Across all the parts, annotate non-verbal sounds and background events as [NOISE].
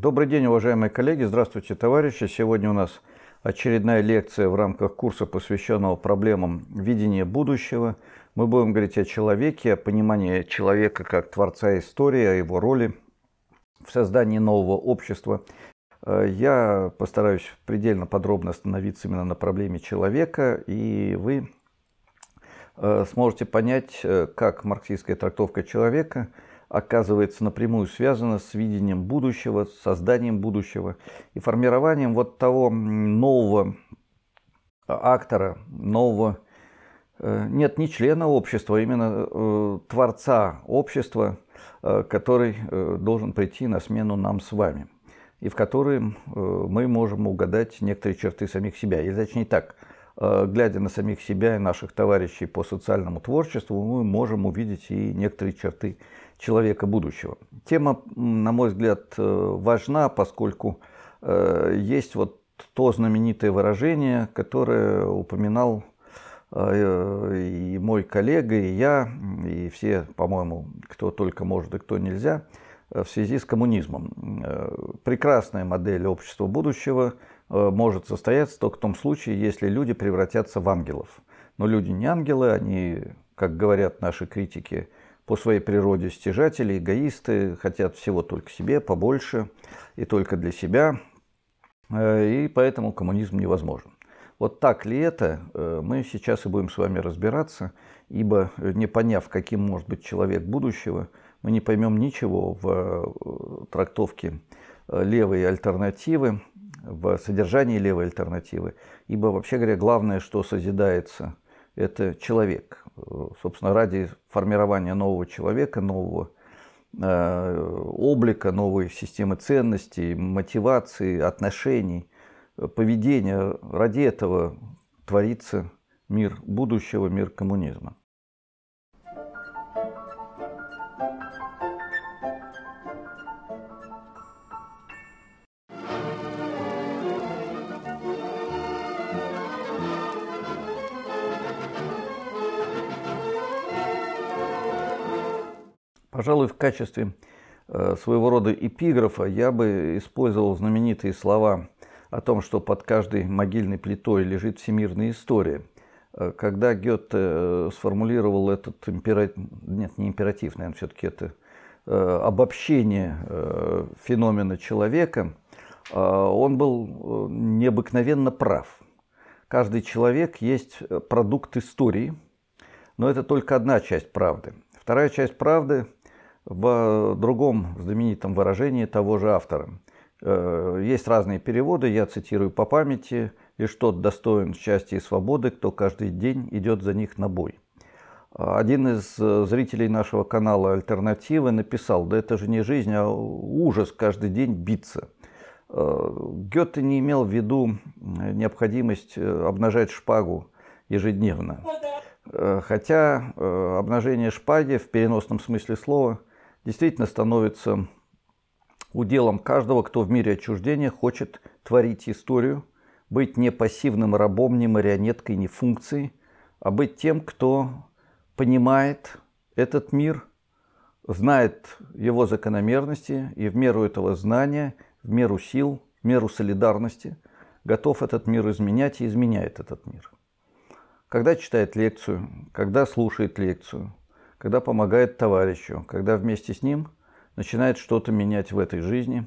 Добрый день, уважаемые коллеги, здравствуйте, товарищи. Сегодня у нас очередная лекция в рамках курса, посвященного проблемам видения будущего. Мы будем говорить о человеке, о понимании человека как творца истории, о его роли в создании нового общества. Э, я постараюсь предельно подробно остановиться именно на проблеме человека, и вы э, сможете понять, э, как марксистская трактовка человека – оказывается напрямую связано с видением будущего, с созданием будущего и формированием вот того нового актора, нового, э, нет, не члена общества, а именно э, творца общества, э, который должен прийти на смену нам с вами и в которые мы можем угадать некоторые черты самих себя. Или точнее так, глядя на самих себя и наших товарищей по социальному творчеству, мы можем увидеть и некоторые черты человека будущего. Тема, на мой взгляд, э, важна, поскольку э, есть вот то знаменитое выражение, которое упоминал э, и мой коллега, и я, и все, по-моему, кто только может и кто нельзя, в связи с коммунизмом. Прекрасная модель общества будущего может состояться только в том случае, если люди превратятся в ангелов. Но люди не ангелы, они, как говорят наши критики, по своей природе стяжатели, эгоисты, хотят всего только себе, побольше и только для себя. Э, и поэтому коммунизм невозможен. Вот так ли это, э, мы сейчас и будем с вами разбираться, ибо э, не поняв, каким может быть человек будущего, мы не поймем ничего в трактовке левой альтернативы, в содержании левой альтернативы, ибо, вообще говоря, главное, что созидается, это человек. Э, собственно, ради формирования нового человека, нового э, облика, новой системы ценностей, мотивации, отношений, э, поведения. Ради этого творится мир будущего, мир коммунизма. Пожалуй, в качестве э, своего рода эпиграфа я бы использовал знаменитые слова о том, что под каждой могильной плитой лежит всемирная история. Э, когда Гёте э, сформулировал этот императив, нет, не императив, наверное, все-таки это обобщение феномена человека, он был необыкновенно прав. Каждый человек есть продукт истории, но это только одна часть правды. Вторая часть правды – в э, другом знаменитом выражении того же автора. Э, есть разные переводы, я цитирую по памяти. И что достоин счастья и свободы, кто каждый день идет за них на бой». Один из э, зрителей нашего канала «Альтернативы» написал, да это же не жизнь, а ужас каждый день биться. Гёте не имел в виду необходимость обнажать шпагу ежедневно. Хотя обнажение шпаги в переносном смысле слова – действительно становится уделом каждого, кто в мире отчуждения хочет творить историю, быть не пассивным рабом, не марионеткой, не функцией, а быть тем, кто понимает этот мир, знает его закономерности и в меру этого знания, в меру сил, в меру солидарности готов этот мир изменять и изменяет этот мир. Когда читает лекцию, когда слушает лекцию – когда помогает товарищу, когда вместе с ним начинает что-то менять в этой жизни.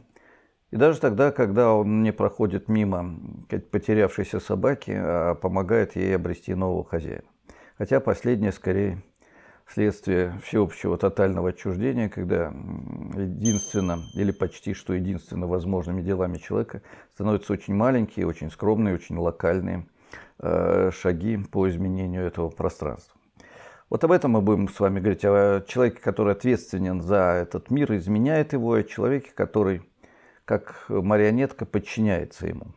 И даже тогда, когда он не проходит мимо потерявшейся собаки, а помогает ей обрести нового хозяина. Хотя последнее скорее следствие всеобщего тотального отчуждения, когда единственно или почти что единственно возможными делами человека становятся очень маленькие, очень скромные, очень локальные э, шаги по изменению этого пространства. Вот об этом мы будем с вами говорить, о человеке, который ответственен за этот мир, изменяет его, и о человеке, который как марионетка подчиняется ему.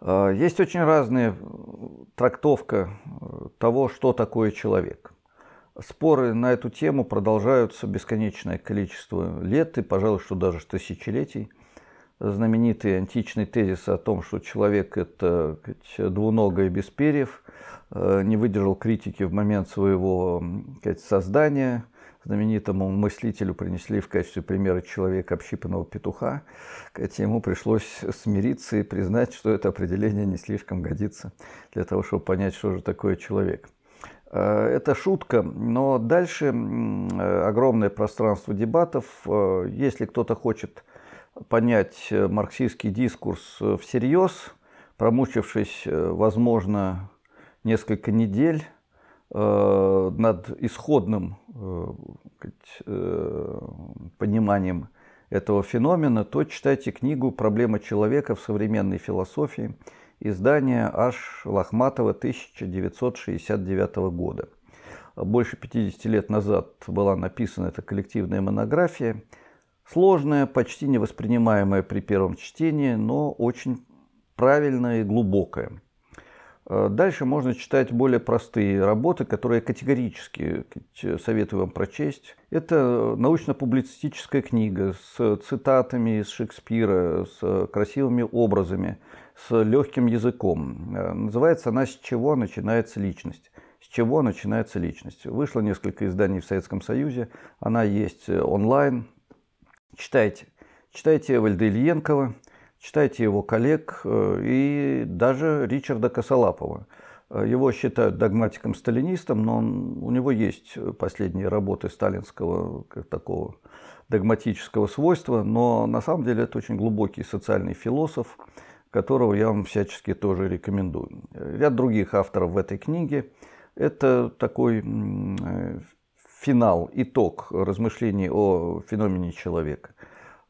А, есть очень разная трактовка э, того, что такое человек. Споры на эту тему продолжаются бесконечное количество лет и, пожалуй, что даже тысячелетий – знаменитый античный тезис о том, что человек – это двуногое без перьев, э, не выдержал критики в момент своего создания. Знаменитому мыслителю принесли в качестве примера человека общипанного петуха. Сказать, ему пришлось смириться и признать, что это определение не слишком годится для того, чтобы понять, что же такое человек. Э, это шутка, но дальше э, огромное пространство дебатов. Если кто-то хочет понять э, марксистский дискурс э, всерьез, промучившись, э, возможно, несколько недель над исходным пониманием этого феномена, то читайте книгу «Проблема человека в современной философии» издание Аж Лохматова 1969 года. Больше 50 лет назад была написана эта коллективная монография – Сложное, почти невоспринимаемое при первом чтении, но очень правильное и глубокое. Э, дальше можно читать более простые работы, которые категорически э, советую вам прочесть. Это э, научно-публицистическая книга с цитатами из Шекспира, с красивыми образами, с легким языком. Называется она «С чего начинается личность?» С чего начинается личность? Вышло несколько изданий в Советском Союзе. Она есть онлайн, читайте. Читайте Вальдельенкова, читайте его коллег э, и даже Ричарда Косолапова. Э, его считают догматиком-сталинистом, но он, у него есть последние работы сталинского как такого догматического свойства, но на самом деле это очень глубокий социальный философ, которого я вам всячески тоже рекомендую. Ряд других авторов в этой книге. Это такой э, финал, итог размышлений о феномене человека.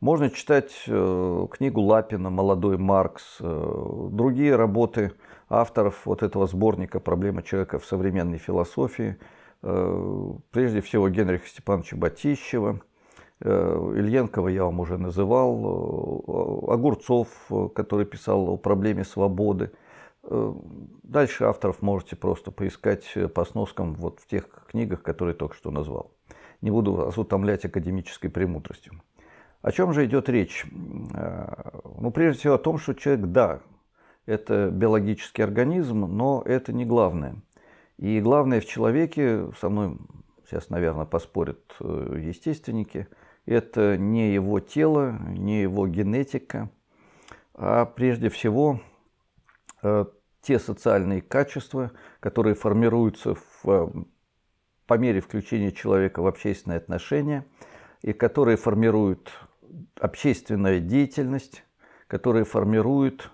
Можно читать э, книгу Лапина «Молодой Маркс», э, другие работы авторов вот этого сборника «Проблема человека в современной философии», э, прежде всего Генриха Степановича Батищева, Ильенкова я вам уже называл, Огурцов, который писал о проблеме свободы – Дальше авторов можете просто поискать э, по сноскам вот в тех книгах, которые только что назвал. Не буду вас утомлять академической премудростью. О чем же идет речь? Э, ну, прежде всего о том, что человек, да, это биологический организм, но это не главное. И главное в человеке, со мной сейчас, наверное, поспорят э, естественники, это не его тело, не его генетика, а прежде всего Э, те социальные качества, которые формируются в, э, по мере включения человека в общественные отношения и которые формируют общественная деятельность, которые формируют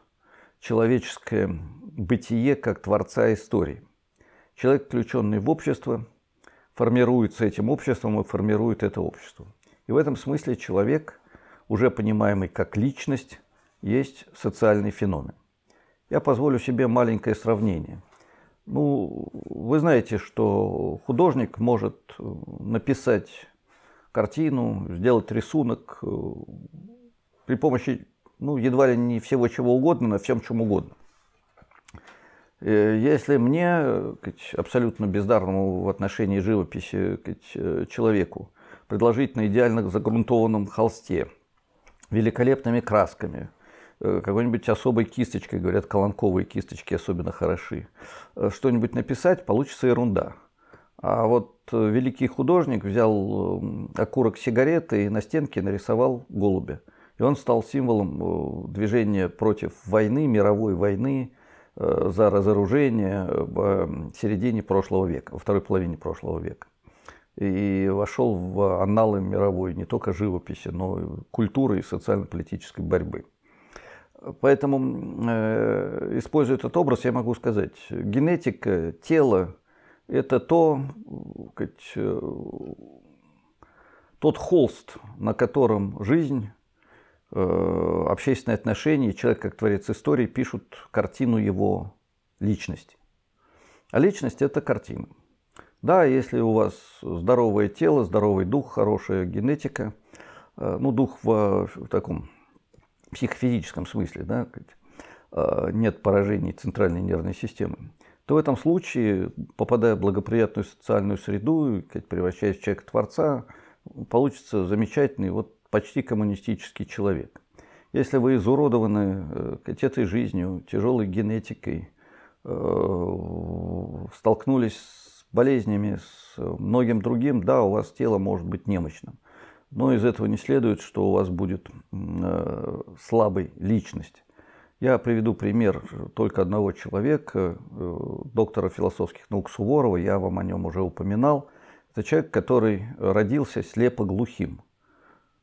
человеческое бытие как творца истории. Человек, включенный в общество, формируется этим обществом и формирует это общество. И в этом смысле человек, уже понимаемый как личность, есть социальный феномен. Я позволю себе маленькое сравнение. Ну, вы знаете, что художник может э, написать картину, сделать рисунок э, при помощи, ну, едва ли не всего чего угодно, на всем чем угодно. Э, если мне, абсолютно бездарному в отношении живописи человеку, предложить на идеально загрунтованном холсте, великолепными красками, Э, какой-нибудь особой кисточкой, говорят, колонковые кисточки особенно хороши, э, что-нибудь написать, получится ерунда. А вот э, великий художник взял окурок сигареты и на стенке нарисовал голубя. И он стал символом движения против войны, мировой войны, за разоружение в середине прошлого века, во второй половине прошлого века. И вошел в аналы мировой не только живописи, но и культуры и социально-политической борьбы. Поэтому, э, используя этот образ, я могу сказать, генетика, тела — это то, как, э, тот холст, на котором жизнь, э, общественные отношения, человек как творец истории пишут картину его личности. А личность – это картина. Да, если у вас здоровое тело, здоровый дух, хорошая генетика, ну, дух в таком психофизическом смысле, да, а, нет поражений центральной нервной системы, то в этом случае, попадая в благоприятную социальную среду, превращаясь в человека-творца, получится замечательный, вот почти коммунистический человек. Если вы изуродованы э, этой жизнью, тяжелой генетикой, э, столкнулись с болезнями, с многим другим, да, у вас тело может быть немощным но из этого не следует, что у вас будет э, слабой личность. Я приведу пример только одного человека, э, доктора философских наук Суворова, я вам о нем уже упоминал. Это человек, который родился слепо-глухим.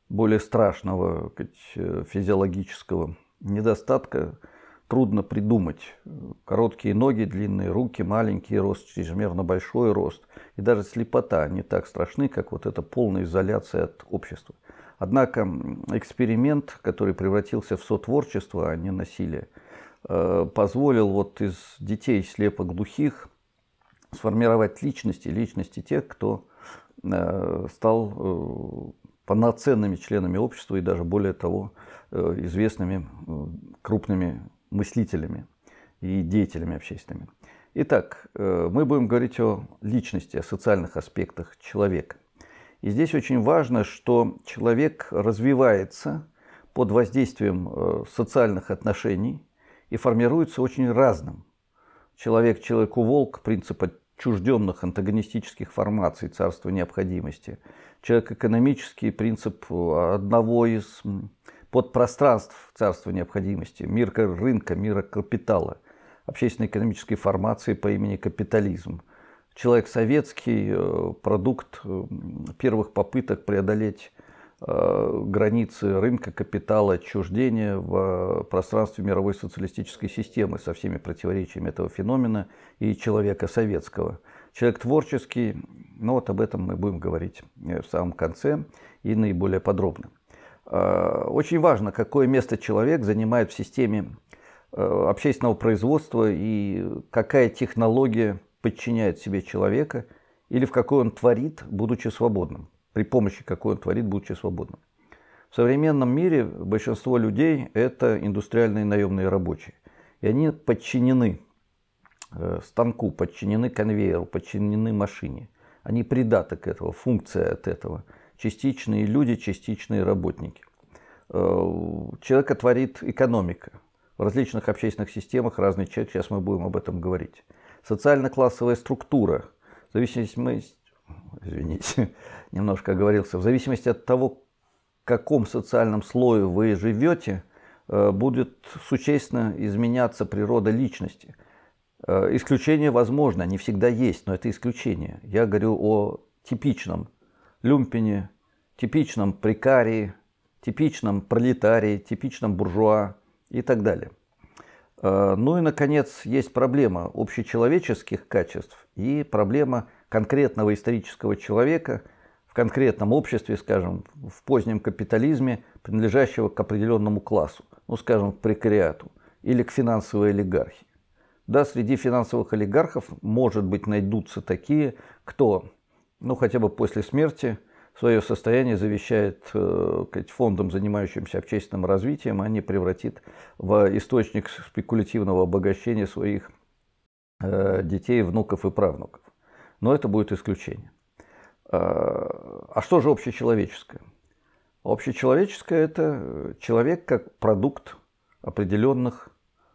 Более страшного э, физиологического недостатка – трудно придумать. Короткие ноги, длинные руки, маленький рост, чрезмерно большой рост. И даже слепота не так страшны, как вот эта полная изоляция от общества. Однако эксперимент, который превратился в сотворчество, а не насилие, э, позволил вот из детей слепо-глухих сформировать личности, личности тех, кто э, стал э, полноценными членами общества и даже более того известными крупными мыслителями и деятелями общественными. Итак, э, мы будем говорить о личности, о социальных аспектах человека. И здесь очень важно, что человек развивается под воздействием э, социальных отношений и формируется очень разным. Человек человеку волк принцип отчужденных антагонистических формаций царства необходимости. Человек экономический принцип э, одного из подпространств царства необходимости, мир рынка, мира капитала, общественно-экономической формации по имени капитализм. Человек советский, э, продукт э, первых попыток преодолеть э, границы рынка, капитала, отчуждения в пространстве мировой социалистической системы со всеми противоречиями этого феномена и человека советского. Человек творческий, но ну вот об этом мы будем говорить в самом конце и наиболее подробно. Э, очень важно, какое место человек занимает в системе э, общественного производства и какая технология подчиняет себе человека или в какой он творит, будучи свободным, при помощи какой он творит, будучи свободным. В современном мире большинство людей – это индустриальные наемные рабочие. И они подчинены э, станку, подчинены конвейеру, подчинены машине. Они придаток этого, функция от этого – частичные люди, частичные работники. Э, человека творит экономика. В различных общественных системах разный человек, сейчас мы будем об этом говорить. Социально-классовая структура, в зависимости, мы извините, [LAUGHS] немножко оговорился, в зависимости от того, в каком социальном слое вы живете, э, будет существенно изменяться природа личности. Э, исключение возможно, они всегда есть, но это исключение. Я говорю о типичном люмпине, типичном прикарии, типичном пролетарии, типичном буржуа и так далее. Э, ну и, наконец, есть проблема общечеловеческих качеств и проблема конкретного исторического человека в конкретном обществе, скажем, в позднем капитализме, принадлежащего к определенному классу, ну, скажем, к прекариату или к финансовой олигархии. Да, среди финансовых олигархов, может быть, найдутся такие, кто ну, хотя бы после смерти, свое состояние завещает э, фондам, занимающимся общественным развитием, а не превратит в источник спекулятивного обогащения своих э, детей, внуков и правнуков. Но это будет исключение. А, а что же общечеловеческое? Общечеловеческое – это человек как продукт определенных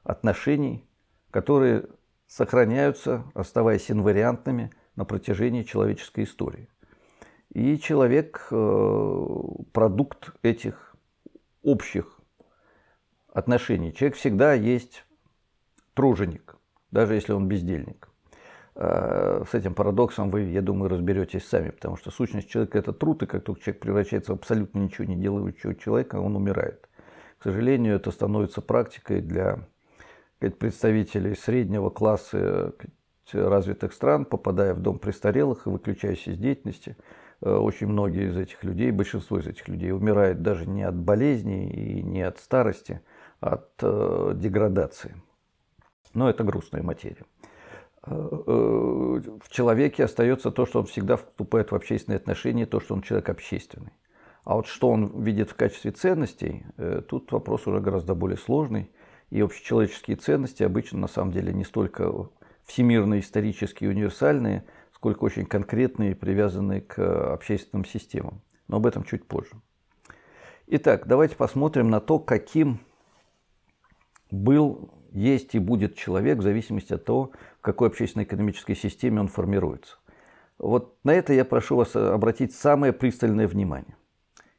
отношений, которые сохраняются, оставаясь инвариантными – на протяжении человеческой истории. И человек э, – продукт этих общих отношений. Человек всегда есть труженик, даже если он бездельник. Э, с этим парадоксом вы, я думаю, разберетесь сами, потому что сущность человека – это труд, и как только человек превращается в абсолютно ничего не делающего человека, он умирает. К сожалению, это становится практикой для представителей среднего класса развитых стран, попадая в дом престарелых и выключаясь из деятельности, э, очень многие из этих людей, большинство из этих людей умирает даже не от болезней и не от старости, а от э, деградации. Но это грустная материя. Э, в человеке остается то, что он всегда вступает в общественные отношения, то, что он человек общественный. А вот что он видит в качестве ценностей, тут вопрос уже гораздо более сложный. И общечеловеческие ценности обычно на самом деле не столько всемирные исторические универсальные, сколько очень конкретные, привязанные к э, общественным системам. Но об этом чуть позже. Итак, давайте посмотрим на то, каким был, есть и будет человек в зависимости от того, в какой общественно-экономической системе он формируется. Вот на это я прошу вас э, обратить самое пристальное внимание.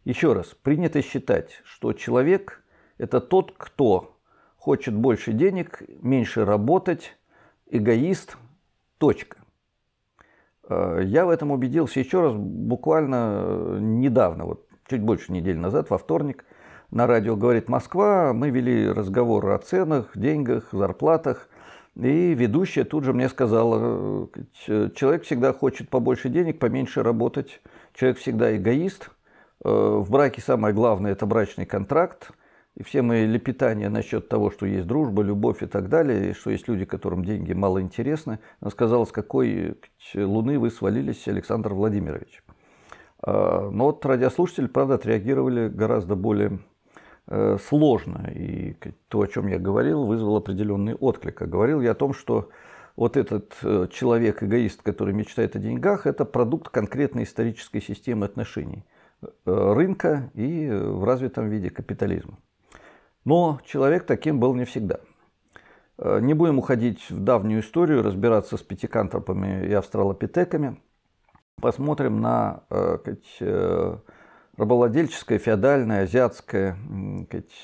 Еще раз, принято считать, что человек – это тот, кто хочет больше денег, меньше работать, эгоист, точка. Э, я в этом убедился еще раз буквально э, недавно, вот чуть больше недели назад, во вторник, на радио «Говорит Москва» мы вели разговор о ценах, деньгах, зарплатах. И ведущая тут же мне сказала, э, человек всегда хочет побольше денег, поменьше работать. Человек всегда эгоист. В браке самое главное – это брачный контракт. И все мои лепетания насчет того, что есть дружба, любовь и так далее, и что есть люди, которым деньги мало интересны, она сказала, с какой луны вы свалились, Александр Владимирович. А, но вот радиослушатели, правда, отреагировали гораздо более э, сложно. И то, о чем я говорил, вызвало определенный отклик. А говорил я о том, что вот этот э, человек-эгоист, который мечтает о деньгах, это продукт конкретной исторической системы отношений э, рынка и в развитом виде капитализма. Но человек таким был не всегда. Э, не будем уходить в давнюю историю, разбираться с пятикантропами и австралопитеками. Посмотрим на сказать, э, э, рабовладельческое, феодальное, азиатское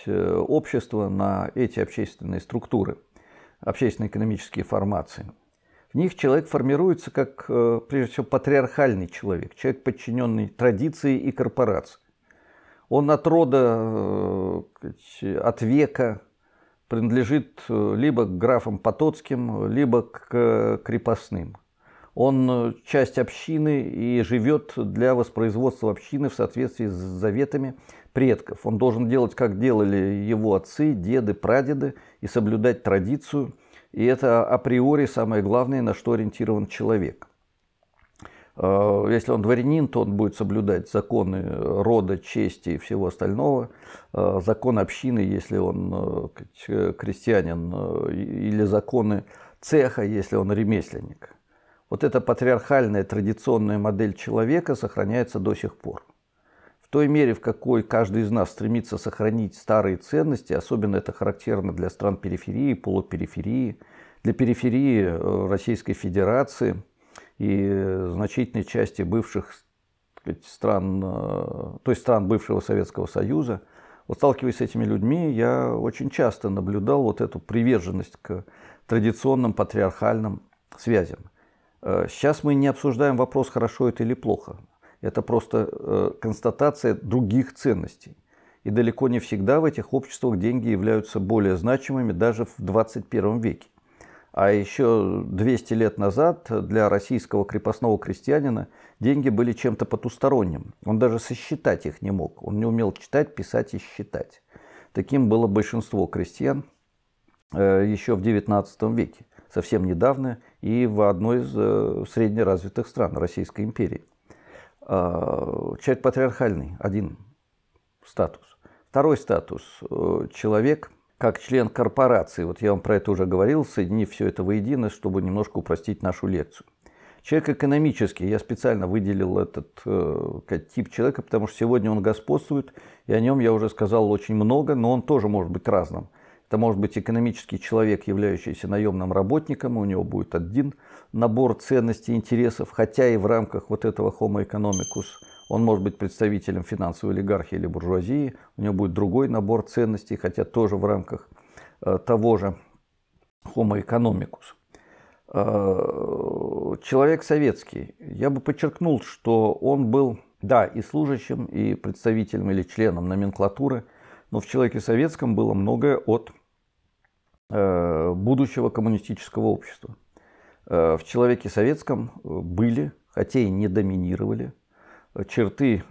общество, на эти общественные структуры, общественно-экономические формации. В них человек формируется как, прежде всего, патриархальный человек, человек, подчиненный традиции и корпорации. Он от рода, э, от века принадлежит э, либо к графам Потоцким, либо к крепостным. Он э, часть общины и живет для воспроизводства общины в соответствии с заветами предков. Он должен делать, как делали его отцы, деды, прадеды, и соблюдать традицию. И это априори самое главное, на что ориентирован человек. Э, если он дворянин, то он будет соблюдать законы рода, чести и всего остального. Э, закон общины, если он э, крестьянин, или законы цеха, если он ремесленник. Вот эта патриархальная традиционная модель человека сохраняется до сих пор. В той мере, в какой каждый из нас стремится сохранить старые ценности, особенно это характерно для стран периферии, полупериферии, для периферии Российской Федерации – и значительной части бывших стран, э, то есть стран бывшего Советского Союза. Вот сталкиваясь с этими людьми, я очень часто наблюдал вот эту приверженность к традиционным патриархальным связям. Э, сейчас мы не обсуждаем вопрос, хорошо это или плохо. Это просто э, констатация других ценностей. И далеко не всегда в этих обществах деньги являются более значимыми даже в 21 веке. А еще 200 лет назад для российского крепостного крестьянина деньги были чем-то потусторонним. Он даже сосчитать их не мог. Он не умел читать, писать и считать. Таким было большинство крестьян э, еще в XIX веке, совсем недавно, и в одной из э, среднеразвитых стран Российской империи. А, человек патриархальный, один статус. Второй статус. Э, человек как член корпорации, вот я вам про это уже говорил, соединив все это воедино, чтобы немножко упростить нашу лекцию. Человек экономический, я специально выделил этот э, тип человека, потому что сегодня он господствует, и о нем я уже сказал очень много, но он тоже может быть разным. Это может быть экономический человек, являющийся наемным работником, у него будет один набор ценностей интересов, хотя и в рамках вот этого homo economicus – он может быть представителем финансовой олигархии или буржуазии, у него будет другой набор ценностей, хотя тоже в рамках э, того же Homo economicus. Э, человек советский. Я бы подчеркнул, что он был, да, и служащим, и представителем или членом номенклатуры, но в человеке советском было многое от э, будущего коммунистического общества. В человеке советском были, хотя и не доминировали, черты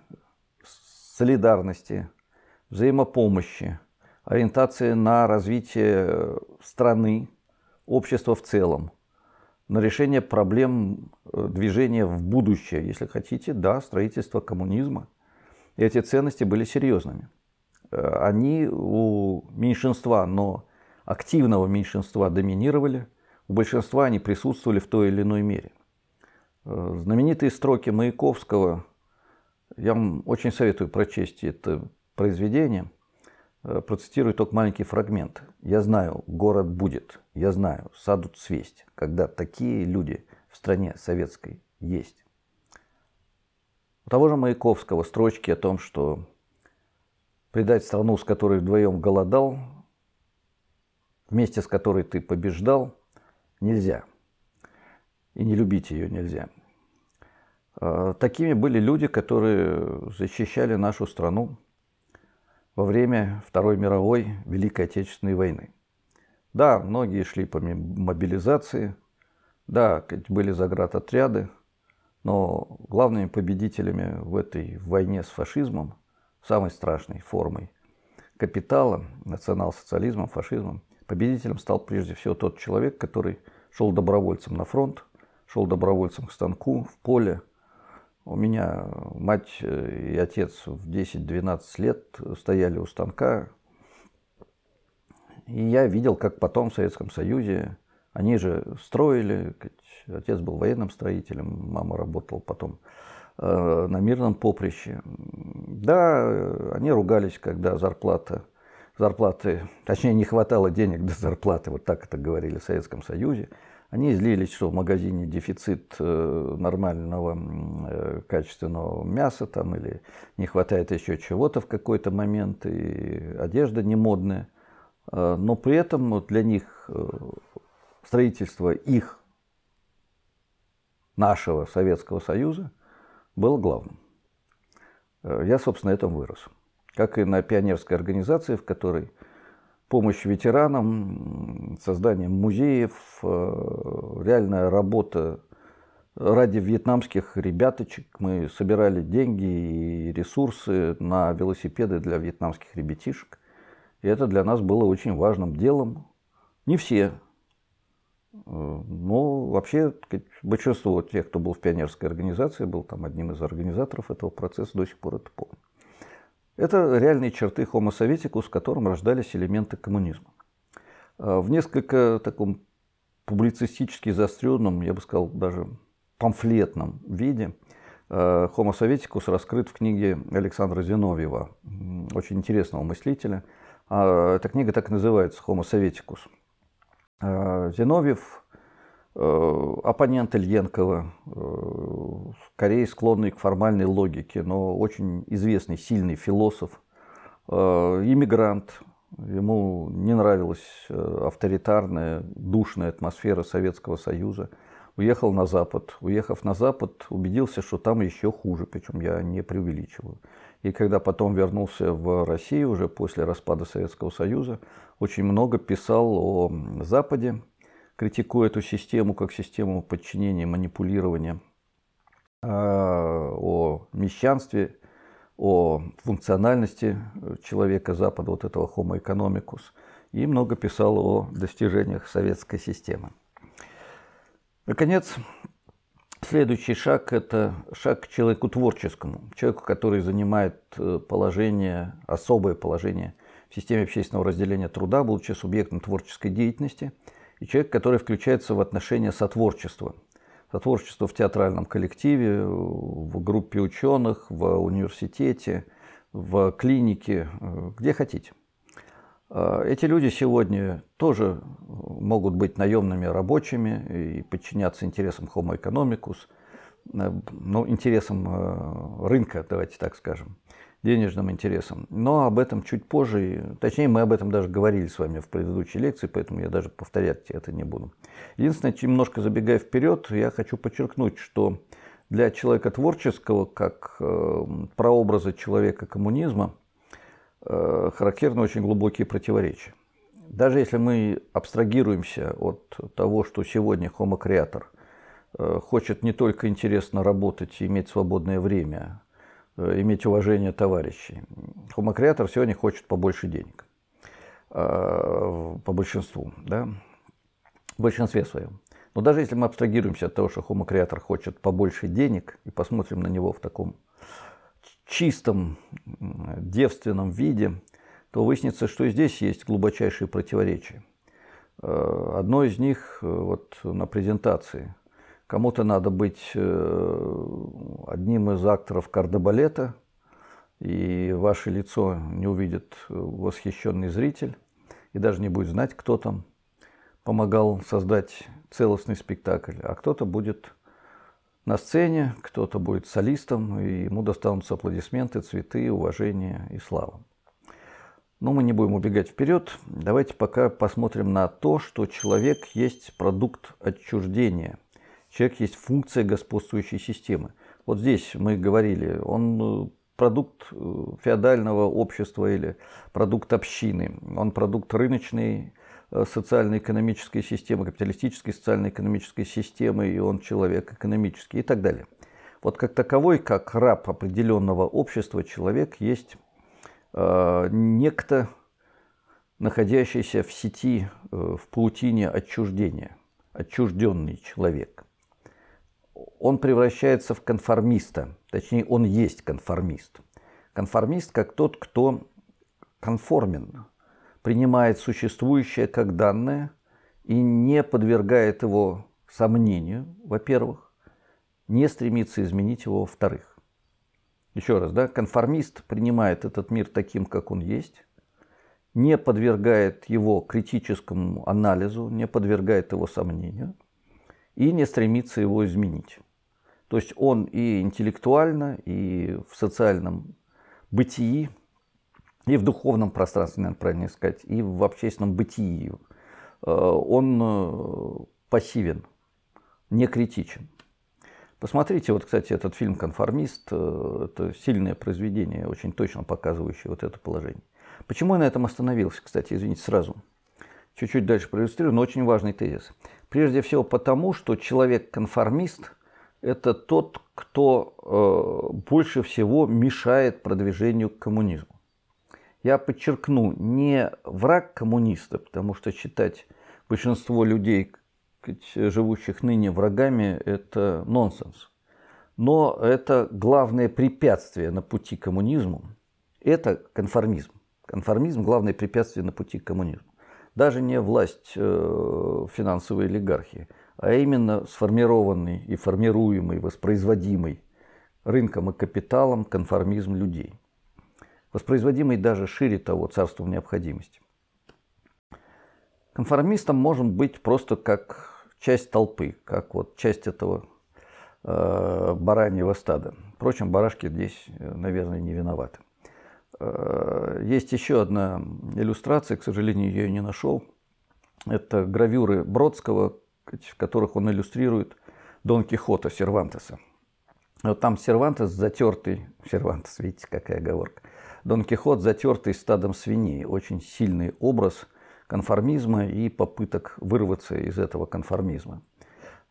солидарности, взаимопомощи, ориентации на развитие э, страны, общества в целом, на решение проблем э, движения в будущее, если хотите, да, строительство коммунизма. И эти ценности были серьезными. Э, они у меньшинства, но активного меньшинства доминировали, у большинства они присутствовали в той или иной мере. Знаменитые строки Маяковского я вам очень советую прочесть это произведение. Э, процитирую только маленький фрагмент. «Я знаю, город будет, я знаю, садут свесть, когда такие люди в стране советской есть». У того же Маяковского строчки о том, что предать страну, с которой вдвоем голодал, вместе с которой ты побеждал, нельзя. И не любить ее нельзя. Э, такими были люди, которые защищали нашу страну во время Второй мировой Великой Отечественной войны. Да, многие шли по мобилизации, да, были заградотряды, но главными победителями в этой войне с фашизмом, самой страшной формой капитала, национал-социализмом, фашизмом, победителем стал прежде всего тот человек, который шел добровольцем на фронт, шел добровольцем к станку, в поле – у меня мать и отец в 10-12 лет стояли у станка. И я видел, как потом в Советском Союзе они же строили. Отец был военным строителем, мама работала потом э, на мирном поприще. Да, они ругались, когда зарплата, зарплаты, точнее, не хватало денег до зарплаты, вот так это говорили в Советском Союзе. Они злились, что в магазине дефицит э, нормального э, качественного мяса там, или не хватает еще чего-то в какой-то момент, и одежда не модная. Э, но при этом для них строительство их, нашего Советского Союза, было главным. Я, собственно, на этом вырос. Как и на пионерской организации, в которой помощь ветеранам, создание музеев, э, реальная работа ради вьетнамских ребяточек. Мы собирали деньги и ресурсы на велосипеды для вьетнамских ребятишек. И это для нас было очень важным делом. Не все, э, но вообще большинство тех, кто был в пионерской организации, был там одним из организаторов этого процесса, до сих пор это помню. Это реальные черты Homo советикус, с которым рождались элементы коммунизма. А, в несколько таком публицистически заостренном, я бы сказал, даже памфлетном виде а, Homo советикус раскрыт в книге Александра Зиновьева, очень интересного мыслителя. А, эта книга так и называется «Homo советикус». Зиновьев Э, оппонент Ильенкова, э, скорее склонный к формальной логике, но очень известный, сильный философ, э, иммигрант. Ему не нравилась авторитарная, душная атмосфера Советского Союза. Уехал на Запад. Уехав на Запад, убедился, что там еще хуже, причем я не преувеличиваю. И когда потом вернулся в Россию уже после распада Советского Союза, очень много писал о Западе, критикуя эту систему как систему подчинения, манипулирования, а, о мещанстве, о функциональности э, человека Запада, вот этого homo economicus, и много писал о достижениях советской системы. Наконец, следующий шаг – это шаг к человеку творческому, человеку, который занимает э, положение, особое положение в системе общественного разделения труда, будучи субъектом творческой деятельности – и человек, который включается в отношения сотворчества. Сотворчество в театральном коллективе, в группе ученых, в университете, в клинике, где хотите. А, эти люди сегодня тоже могут быть наемными рабочими и подчиняться интересам homo economicus, э, ну, интересам э, рынка, давайте так скажем денежным интересам. Но об этом чуть позже, точнее мы об этом даже говорили с вами в предыдущей лекции, поэтому я даже повторять это не буду. Единственное, немножко забегая вперед, я хочу подчеркнуть, что для человека творческого, как э, прообраза человека коммунизма, э, характерны очень глубокие противоречия. Даже если мы абстрагируемся от того, что сегодня Homo Creator – хочет не только интересно работать и иметь свободное время, Э, иметь уважение товарищей. Хомокреатор сегодня хочет побольше денег. Э, по большинству, да? В большинстве своем. Но даже если мы абстрагируемся от того, что хомокреатор хочет побольше денег, и посмотрим на него в таком чистом, девственном виде, то выяснится, что и здесь есть глубочайшие противоречия. Э, одно из них вот на презентации – Кому-то надо быть э, одним из акторов кардебалета, и ваше лицо не увидит э, восхищенный зритель и даже не будет знать, кто там помогал создать целостный спектакль, а кто-то будет на сцене, кто-то будет солистом, и ему достанутся аплодисменты, цветы, уважение и слава. Но ну, мы не будем убегать вперед. Давайте пока посмотрим на то, что человек есть продукт отчуждения – Человек есть функция господствующей системы. Вот здесь мы говорили, он э, продукт э, феодального общества или продукт общины, он продукт рыночной э, социально-экономической системы, капиталистической социально-экономической системы, и он человек экономический и так далее. Вот как таковой, как раб определенного общества, человек есть э, некто, находящийся в сети, э, в паутине отчуждения, отчужденный человек он превращается в конформиста, точнее, он есть конформист. Конформист как тот, кто конформен, принимает существующее как данное и не подвергает его сомнению, во-первых, не стремится изменить его, во-вторых. Еще раз, да, конформист принимает этот мир таким, как он есть, не подвергает его критическому анализу, не подвергает его сомнению и не стремится его изменить. То есть он и интеллектуально, и в социальном бытии, и в духовном пространстве, наверное, правильно сказать, и в общественном бытии. Э, он э, пассивен, не критичен. Посмотрите, вот, кстати, этот фильм «Конформист», э, это сильное произведение, очень точно показывающее вот это положение. Почему я на этом остановился, кстати, извините, сразу? Чуть-чуть дальше проиллюстрирую, но очень важный тезис. Прежде всего потому, что человек-конформист – это тот, кто э, больше всего мешает продвижению к коммунизму. Я подчеркну, не враг коммуниста, потому что считать большинство людей, живущих ныне врагами, это нонсенс. Но это главное препятствие на пути к коммунизму. Это конформизм. Конформизм – главное препятствие на пути к коммунизму. Даже не власть э, финансовой олигархии а именно сформированный и формируемый, воспроизводимый рынком и капиталом конформизм людей, воспроизводимый даже шире того царством необходимости. Конформистом можем быть просто как часть толпы, как вот часть этого э, бараньего стада. Впрочем, барашки здесь, э, наверное, не виноваты. Э, есть еще одна иллюстрация, к сожалению, я ее не нашел. Это гравюры Бродского, в которых он иллюстрирует Дон Кихота Сервантеса. Вот там Сервантес затертый, Сервантес, видите, какая оговорка, Дон Кихот затертый стадом свиней, очень сильный образ конформизма и попыток вырваться из этого конформизма.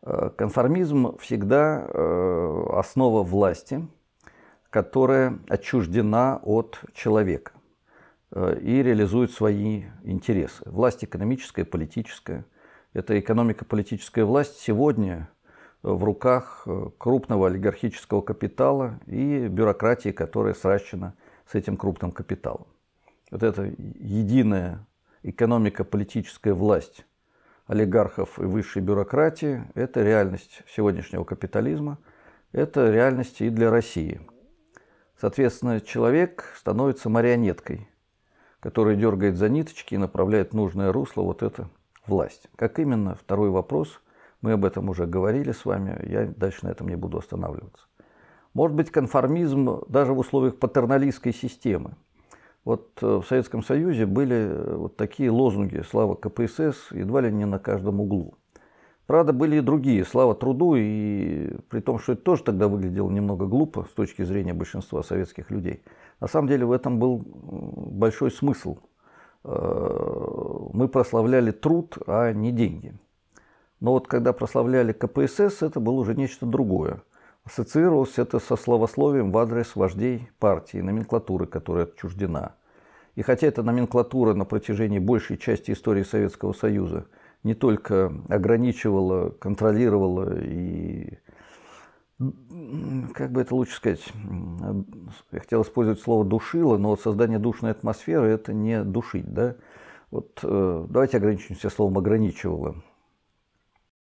Э, конформизм всегда э, основа власти, которая отчуждена от человека э, и реализует свои интересы. Власть экономическая, политическая – эта экономика политическая власть сегодня э, в руках э, крупного олигархического капитала и бюрократии, которая сращена с этим крупным капиталом. Вот это единая экономика политическая власть олигархов и высшей бюрократии – это реальность сегодняшнего капитализма, это реальность и для России. Соответственно, человек становится марионеткой, которая дергает за ниточки и направляет нужное русло вот это – власть. Как именно, второй вопрос. Мы об этом уже говорили с вами, я дальше на этом не буду останавливаться. Может быть, конформизм даже в условиях патерналистской системы. Вот э, в Советском Союзе были э, вот такие лозунги «Слава КПСС» едва ли не на каждом углу. Правда, были и другие «Слава труду», и при том, что это тоже тогда выглядело немного глупо с точки зрения большинства советских людей. На самом деле в этом был большой смысл – Э, мы прославляли труд, а не деньги. Но вот когда прославляли КПСС, это было уже нечто другое. Ассоциировалось это со словословием в адрес вождей партии, номенклатуры, которая отчуждена. И хотя эта номенклатура на протяжении большей части истории Советского Союза не только ограничивала, контролировала и как бы это лучше сказать, я хотел использовать слово душило, но вот создание душной атмосферы это не душить, да? Вот э, давайте ограничимся словом ограничивало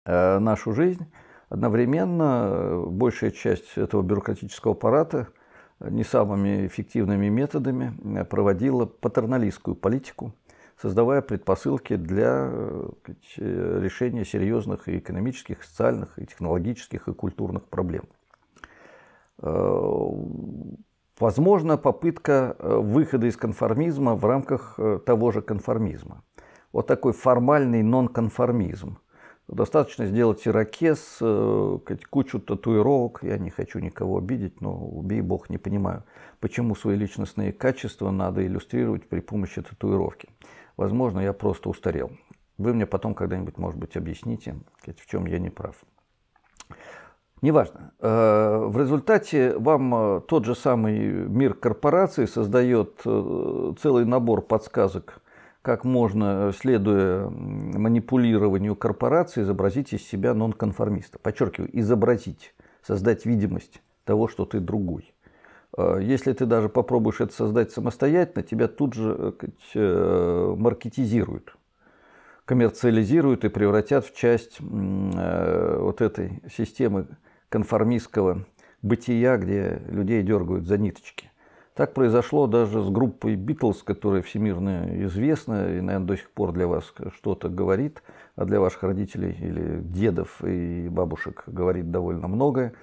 э, нашу жизнь. Одновременно э, большая часть этого бюрократического аппарата не самыми эффективными методами проводила патерналистскую политику – создавая предпосылки для э, э, решения серьезных и экономических, и социальных, и технологических, и культурных проблем. Э, Возможно, попытка выхода из конформизма в рамках того же конформизма. Вот такой формальный нонконформизм. Достаточно сделать ирокез, кучу татуировок. Я не хочу никого обидеть, но убей бог, не понимаю, почему свои личностные качества надо иллюстрировать при помощи татуировки. Возможно, я просто устарел. Вы мне потом когда-нибудь, может быть, объясните, в чем я не прав. Неважно. Э, в результате вам э, тот же самый мир корпораций создает э, целый набор подсказок, как можно, следуя манипулированию корпорации, изобразить из себя нонконформиста. Подчеркиваю, изобразить, создать видимость того, что ты другой. Э, если ты даже попробуешь это создать самостоятельно, тебя тут же э, э, маркетизируют, коммерциализируют и превратят в часть вот этой системы конформистского бытия, где людей дергают за ниточки. Так произошло даже с группой Битлз, которая всемирно известна и, наверное, до сих пор для вас что-то говорит, а для ваших родителей или дедов и бабушек говорит довольно многое.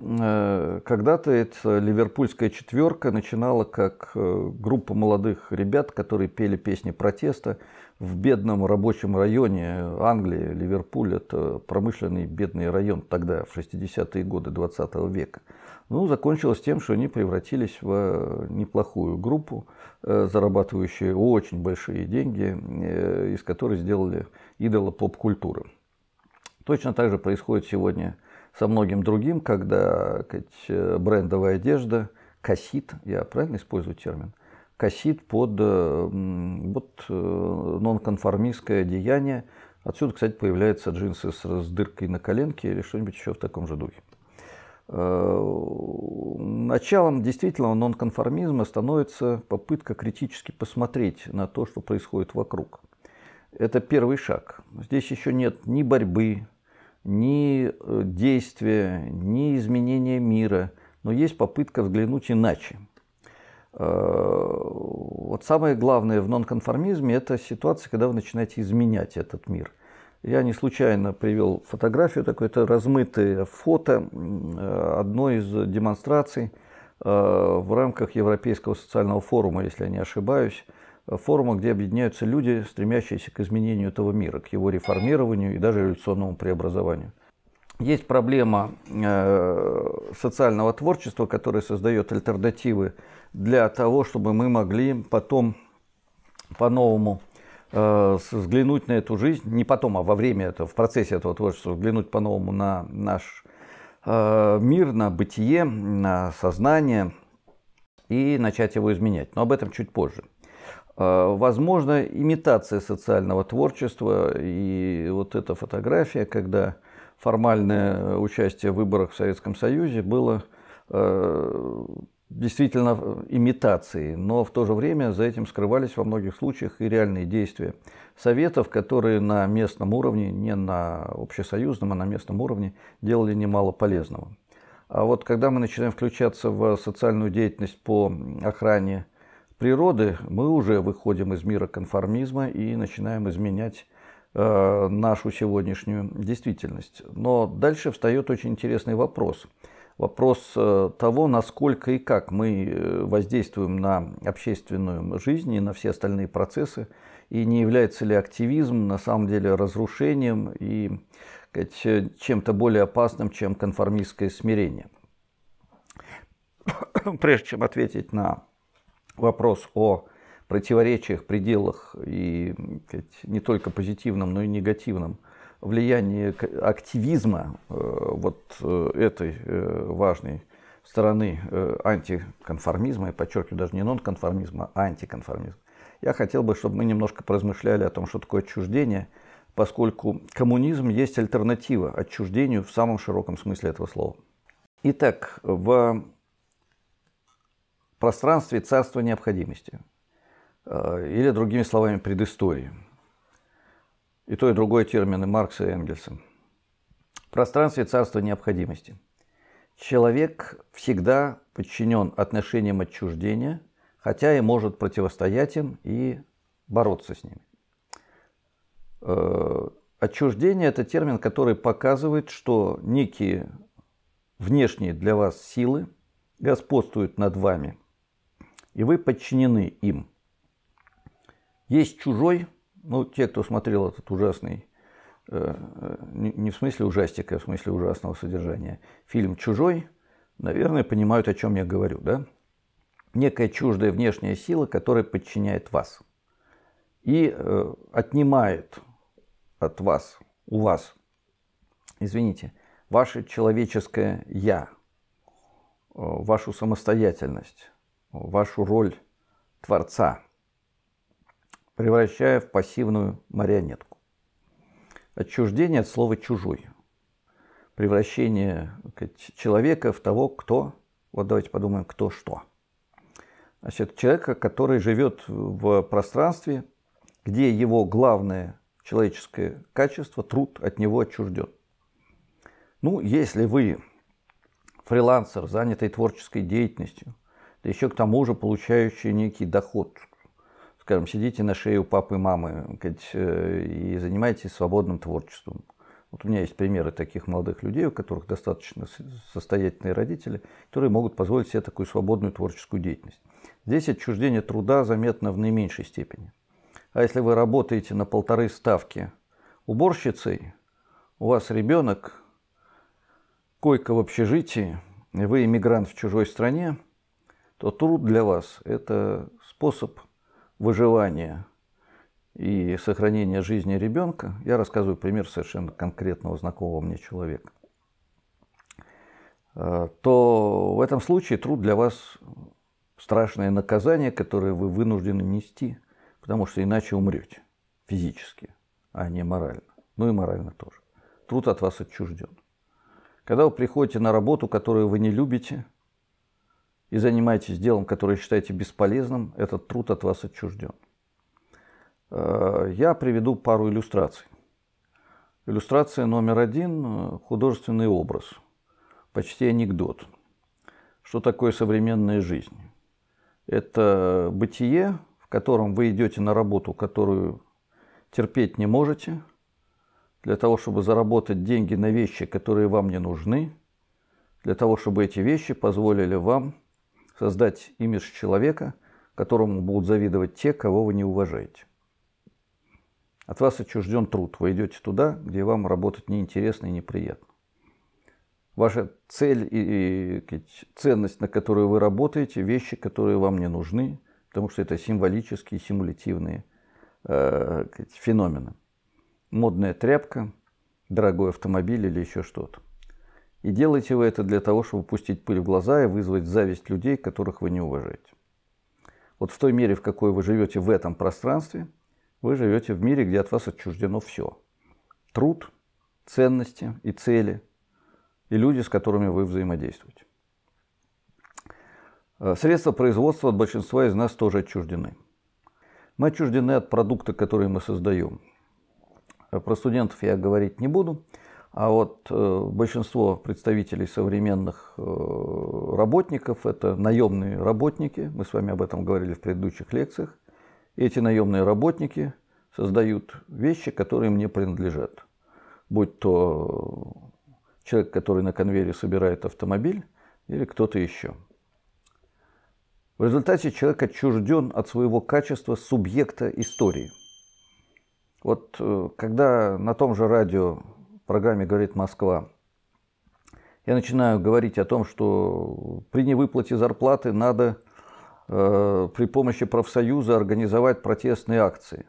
Э, когда-то эта ливерпульская четверка начинала как э, группа молодых ребят, которые пели песни протеста в бедном рабочем районе Англии. Ливерпуль – это промышленный бедный район тогда, в 60-е годы 20 века. Ну, закончилось тем, что они превратились в э, неплохую группу, зарабатывающую очень большие деньги, из которой сделали идола поп-культуры. Точно так же происходит сегодня – со многим другим, когда сказать, э, брендовая одежда косит, я правильно использую термин, косит под э, вот, э, нонконформистское деяние. Отсюда, кстати, появляются джинсы с, с дыркой на коленке или что-нибудь еще в таком же духе. Началом действительно нонконформизма становится попытка критически посмотреть на то, что происходит вокруг. Это первый шаг. Здесь еще нет ни борьбы ни э, действия, ни изменения мира, но есть попытка взглянуть иначе. Э, вот самое главное в нонконформизме – это ситуация, когда вы начинаете изменять этот мир. Я не случайно привел фотографию, такое это размытое фото э, одной из демонстраций в рамках Европейского социального форума, если я не ошибаюсь, форума, где объединяются люди, стремящиеся к изменению этого мира, к его реформированию и даже революционному преобразованию. Есть проблема э, социального творчества, которое создает альтернативы для того, чтобы мы могли потом по-новому э, взглянуть на эту жизнь, не потом, а во время этого, в процессе этого творчества, взглянуть по-новому на наш э, мир, на бытие, на сознание и начать его изменять. Но об этом чуть позже. А, возможно, имитация социального творчества и вот эта фотография, когда формальное участие в выборах в Советском Союзе было а, действительно имитацией, но в то же время за этим скрывались во многих случаях и реальные действия советов, которые на местном уровне, не на общесоюзном, а на местном уровне делали немало полезного. А вот когда мы начинаем включаться в социальную деятельность по охране природы мы уже выходим из мира конформизма и начинаем изменять э, нашу сегодняшнюю действительность. Но дальше встает очень интересный вопрос. Вопрос э, того, насколько и как мы э, воздействуем на общественную жизнь и на все остальные процессы, и не является ли активизм на самом деле разрушением и чем-то более опасным, чем конформистское смирение. [COUGHS] Прежде чем ответить на вопрос о противоречиях, пределах и не только позитивном, но и негативном влиянии активизма э, вот э, этой э, важной стороны антиконформизма, я подчеркиваю, даже не нонконформизма, а антиконформизма, я хотел бы, чтобы мы немножко поразмышляли о том, что такое отчуждение, поскольку коммунизм есть альтернатива отчуждению в самом широком смысле этого слова. Итак, в пространстве царства необходимости, э, или, другими словами, предыстории. И то, и другое термины Маркса и Энгельса. В пространстве царства необходимости. Человек всегда подчинен отношениям отчуждения, хотя и может противостоять им и бороться с ними. Э, отчуждение – это термин, который показывает, что некие внешние для вас силы господствуют над вами – и вы подчинены им. Есть чужой, ну, те, кто смотрел этот ужасный, э, э не в смысле ужастика, а в смысле ужасного содержания, фильм «Чужой», наверное, понимают, о чем я говорю, да? Некая чуждая внешняя сила, которая подчиняет вас и э, отнимает от вас, у вас, извините, ваше человеческое «я», э, вашу самостоятельность, вашу роль Творца, превращая в пассивную марионетку. Отчуждение от слова «чужой». Превращение человека в того, кто... Вот давайте подумаем, кто что. Значит, человека, который живет в пространстве, где его главное человеческое качество, труд от него отчужден. Ну, если вы фрилансер, занятый творческой деятельностью – да еще к тому же получающие некий доход. Скажем, сидите на шее у папы и мамы э, и занимаетесь свободным творчеством. Вот у меня есть примеры таких молодых людей, у которых достаточно состоятельные родители, которые могут позволить себе такую свободную творческую деятельность. Здесь отчуждение труда заметно в наименьшей степени. А если вы работаете на полторы ставки уборщицей, у вас ребенок, койка в общежитии, вы иммигрант в чужой стране – то труд для вас – это способ выживания и сохранения жизни ребенка. Я рассказываю пример совершенно конкретного знакомого мне человека. А, то в этом случае труд для вас страшное наказание, которое вы вынуждены нести, потому что иначе умрете физически, а не морально. Ну и морально тоже. Труд от вас отчужден. Когда вы приходите на работу, которую вы не любите – и занимаетесь делом, которое считаете бесполезным, этот труд от вас отчужден. Э, я приведу пару иллюстраций. Иллюстрация номер один – художественный образ, почти анекдот. Что такое современная жизнь? Это бытие, в котором вы идете на работу, которую терпеть не можете, для того, чтобы заработать деньги на вещи, которые вам не нужны, для того, чтобы эти вещи позволили вам – создать имидж человека, которому будут завидовать те, кого вы не уважаете. От вас отчужден труд. Вы идете туда, где вам работать неинтересно и неприятно. Ваша цель и, и, и ценность, на которую вы работаете, вещи, которые вам не нужны, потому что это символические, симулятивные э, феномены. Модная тряпка, дорогой автомобиль или еще что-то. И делаете вы это для того, чтобы пустить пыль в глаза и вызвать зависть людей, которых вы не уважаете. Вот в той мере, в какой вы живете в этом пространстве, вы живете в мире, где от вас отчуждено все. Труд, ценности и цели, и люди, с которыми вы взаимодействуете. Э, средства производства от большинства из нас тоже отчуждены. Мы отчуждены от продукта, который мы создаем. Э, про студентов я говорить не буду. А вот э, большинство представителей современных э, работников – это наемные работники. Мы с вами об этом говорили в предыдущих лекциях. Эти наемные работники создают вещи, которые мне принадлежат. Будь то э, человек, который на конвейере собирает автомобиль, или кто-то еще. В результате человек отчужден от своего качества субъекта истории. Вот когда на том же радио программе «Говорит Москва». Я начинаю говорить о том, что при невыплате зарплаты надо э, при помощи профсоюза организовать протестные акции.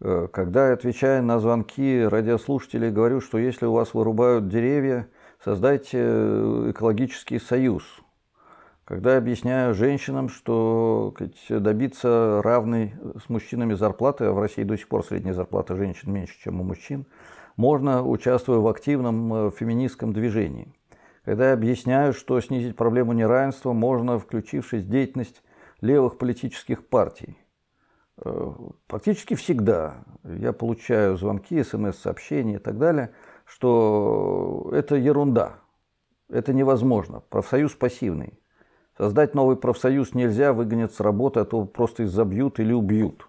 Э, когда я отвечаю на звонки радиослушателей, говорю, что если у вас вырубают деревья, создайте э, экологический союз. Когда я объясняю женщинам, что добиться равной э, с мужчинами зарплаты, а в России до сих пор средняя зарплата женщин меньше, чем у мужчин – можно, участвуя в активном э, феминистском движении. Когда я объясняю, что снизить проблему неравенства можно, включившись в деятельность левых политических партий. Э, практически всегда я получаю звонки, смс-сообщения и так далее, что это ерунда, это невозможно, профсоюз пассивный. Создать новый профсоюз нельзя, выгонят с работы, а то просто изобьют или убьют.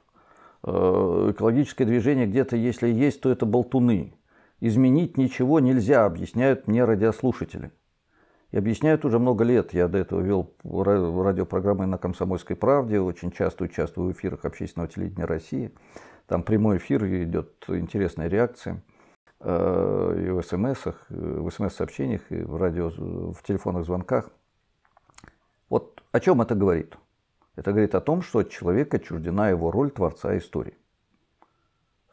Э, экологическое движение где-то, если есть, то это болтуны. Изменить ничего нельзя, объясняют мне радиослушатели. И объясняют уже много лет. Я до этого вел радиопрограммы на «Комсомольской правде», очень часто участвую в эфирах общественного телевидения России. Там прямой эфир, идет интересная реакция. Э, и в смс э, в смс-сообщениях, и в радио, в телефонных звонках. Вот о чем это говорит? Это говорит о том, что от человека чуждена его роль творца истории.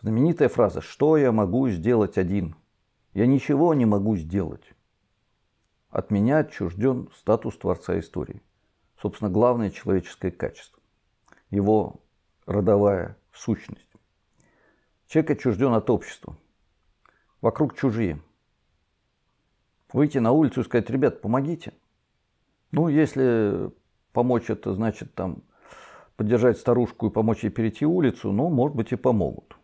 Знаменитая фраза «Что я могу сделать один?» «Я ничего не могу сделать». От меня отчужден статус творца истории. Собственно, главное человеческое качество. Его родовая сущность. Человек отчужден от общества. Вокруг чужие. Выйти на улицу и сказать, ребят, помогите. Ну, если помочь это значит там поддержать старушку и помочь ей перейти улицу, ну, может быть, и помогут.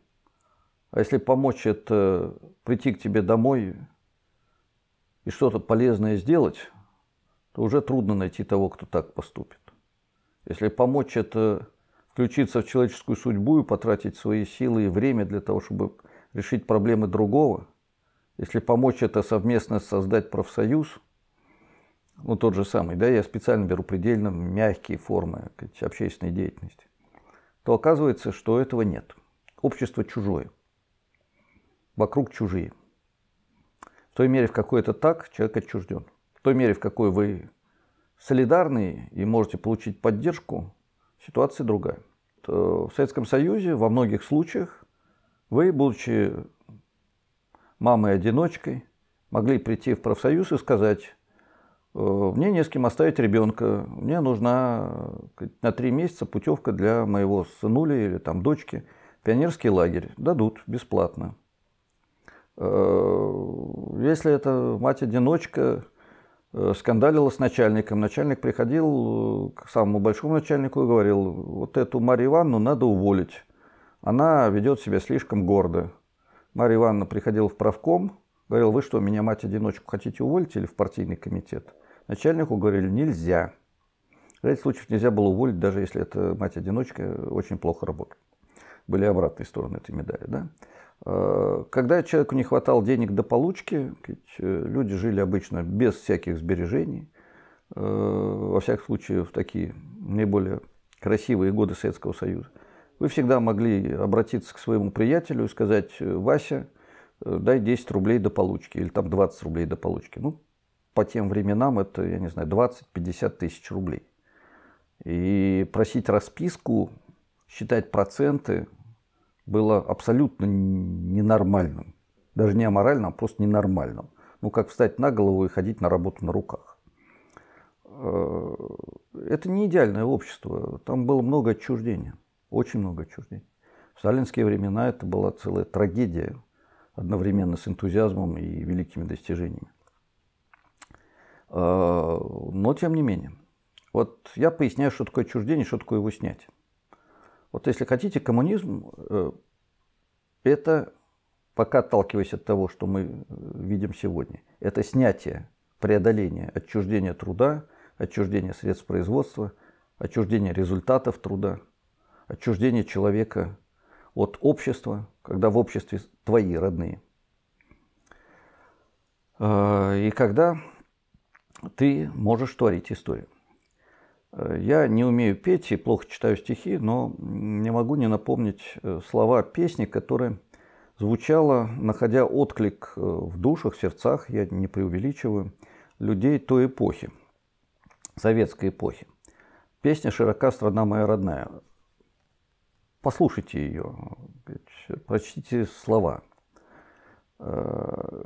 А если помочь это прийти к тебе домой и что-то полезное сделать, то уже трудно найти того, кто так поступит. Если помочь это включиться в человеческую судьбу и потратить свои силы и время для того, чтобы решить проблемы другого, если помочь это совместно создать профсоюз – ну, тот же самый, да, я специально беру предельно мягкие формы сказать, общественной деятельности, то оказывается, что этого нет. Общество чужое. Вокруг чужие. В той мере, в какой это так, человек отчужден. В той мере, в какой вы солидарны и можете получить поддержку, ситуация другая. В Советском Союзе во многих случаях вы, будучи мамой-одиночкой, могли прийти в профсоюз и сказать, Э, мне не с кем оставить ребенка, мне нужна э, на три месяца путевка для моего сынули или там дочки, пионерский лагерь, дадут бесплатно. Э, если это мать-одиночка, скандалила с начальником, начальник приходил к самому большому начальнику и говорил, вот эту Марию Ивановну надо уволить, она ведет себя слишком гордо. Марья Ивановна приходила в правком, Говорил, вы что, меня мать-одиночку хотите уволить или в партийный комитет? Начальнику говорили, нельзя. В ряде случаев нельзя было уволить, даже если это мать-одиночка очень плохо работает. Были обратные стороны этой медали. Да? А, когда человеку не хватало денег до получки, э, люди жили обычно без всяких сбережений. Э, во всяком случае, в такие наиболее красивые годы Советского Союза. Вы всегда могли обратиться к своему приятелю и сказать, Вася, Э, дай 10 рублей до получки или там 20 рублей до получки. Ну, по тем временам это, я не знаю, 20-50 тысяч рублей. И просить расписку, считать проценты было абсолютно ненормальным. Даже не аморальным, а просто ненормальным. Ну, как встать на голову и ходить на работу на руках. Э, это не идеальное общество. Там было много отчуждения. Очень много отчуждений. В сталинские времена это была целая трагедия одновременно с энтузиазмом и великими достижениями. А, но тем не менее. Вот я поясняю, что такое отчуждение, что такое его снятие. Вот если хотите, коммунизм э, – это, пока отталкиваясь от того, что мы э, видим сегодня, это снятие, преодоление, отчуждение труда, отчуждение средств производства, отчуждение результатов труда, отчуждение человека от общества, когда в обществе твои родные. Э, и когда ты можешь творить историю. Э, я не умею петь и плохо читаю стихи, но не могу не напомнить э, слова песни, которая звучала, находя отклик в душах, сердцах, я не преувеличиваю, людей той эпохи, советской эпохи. Песня «Широка страна моя родная» послушайте ее, прочтите слова. Э,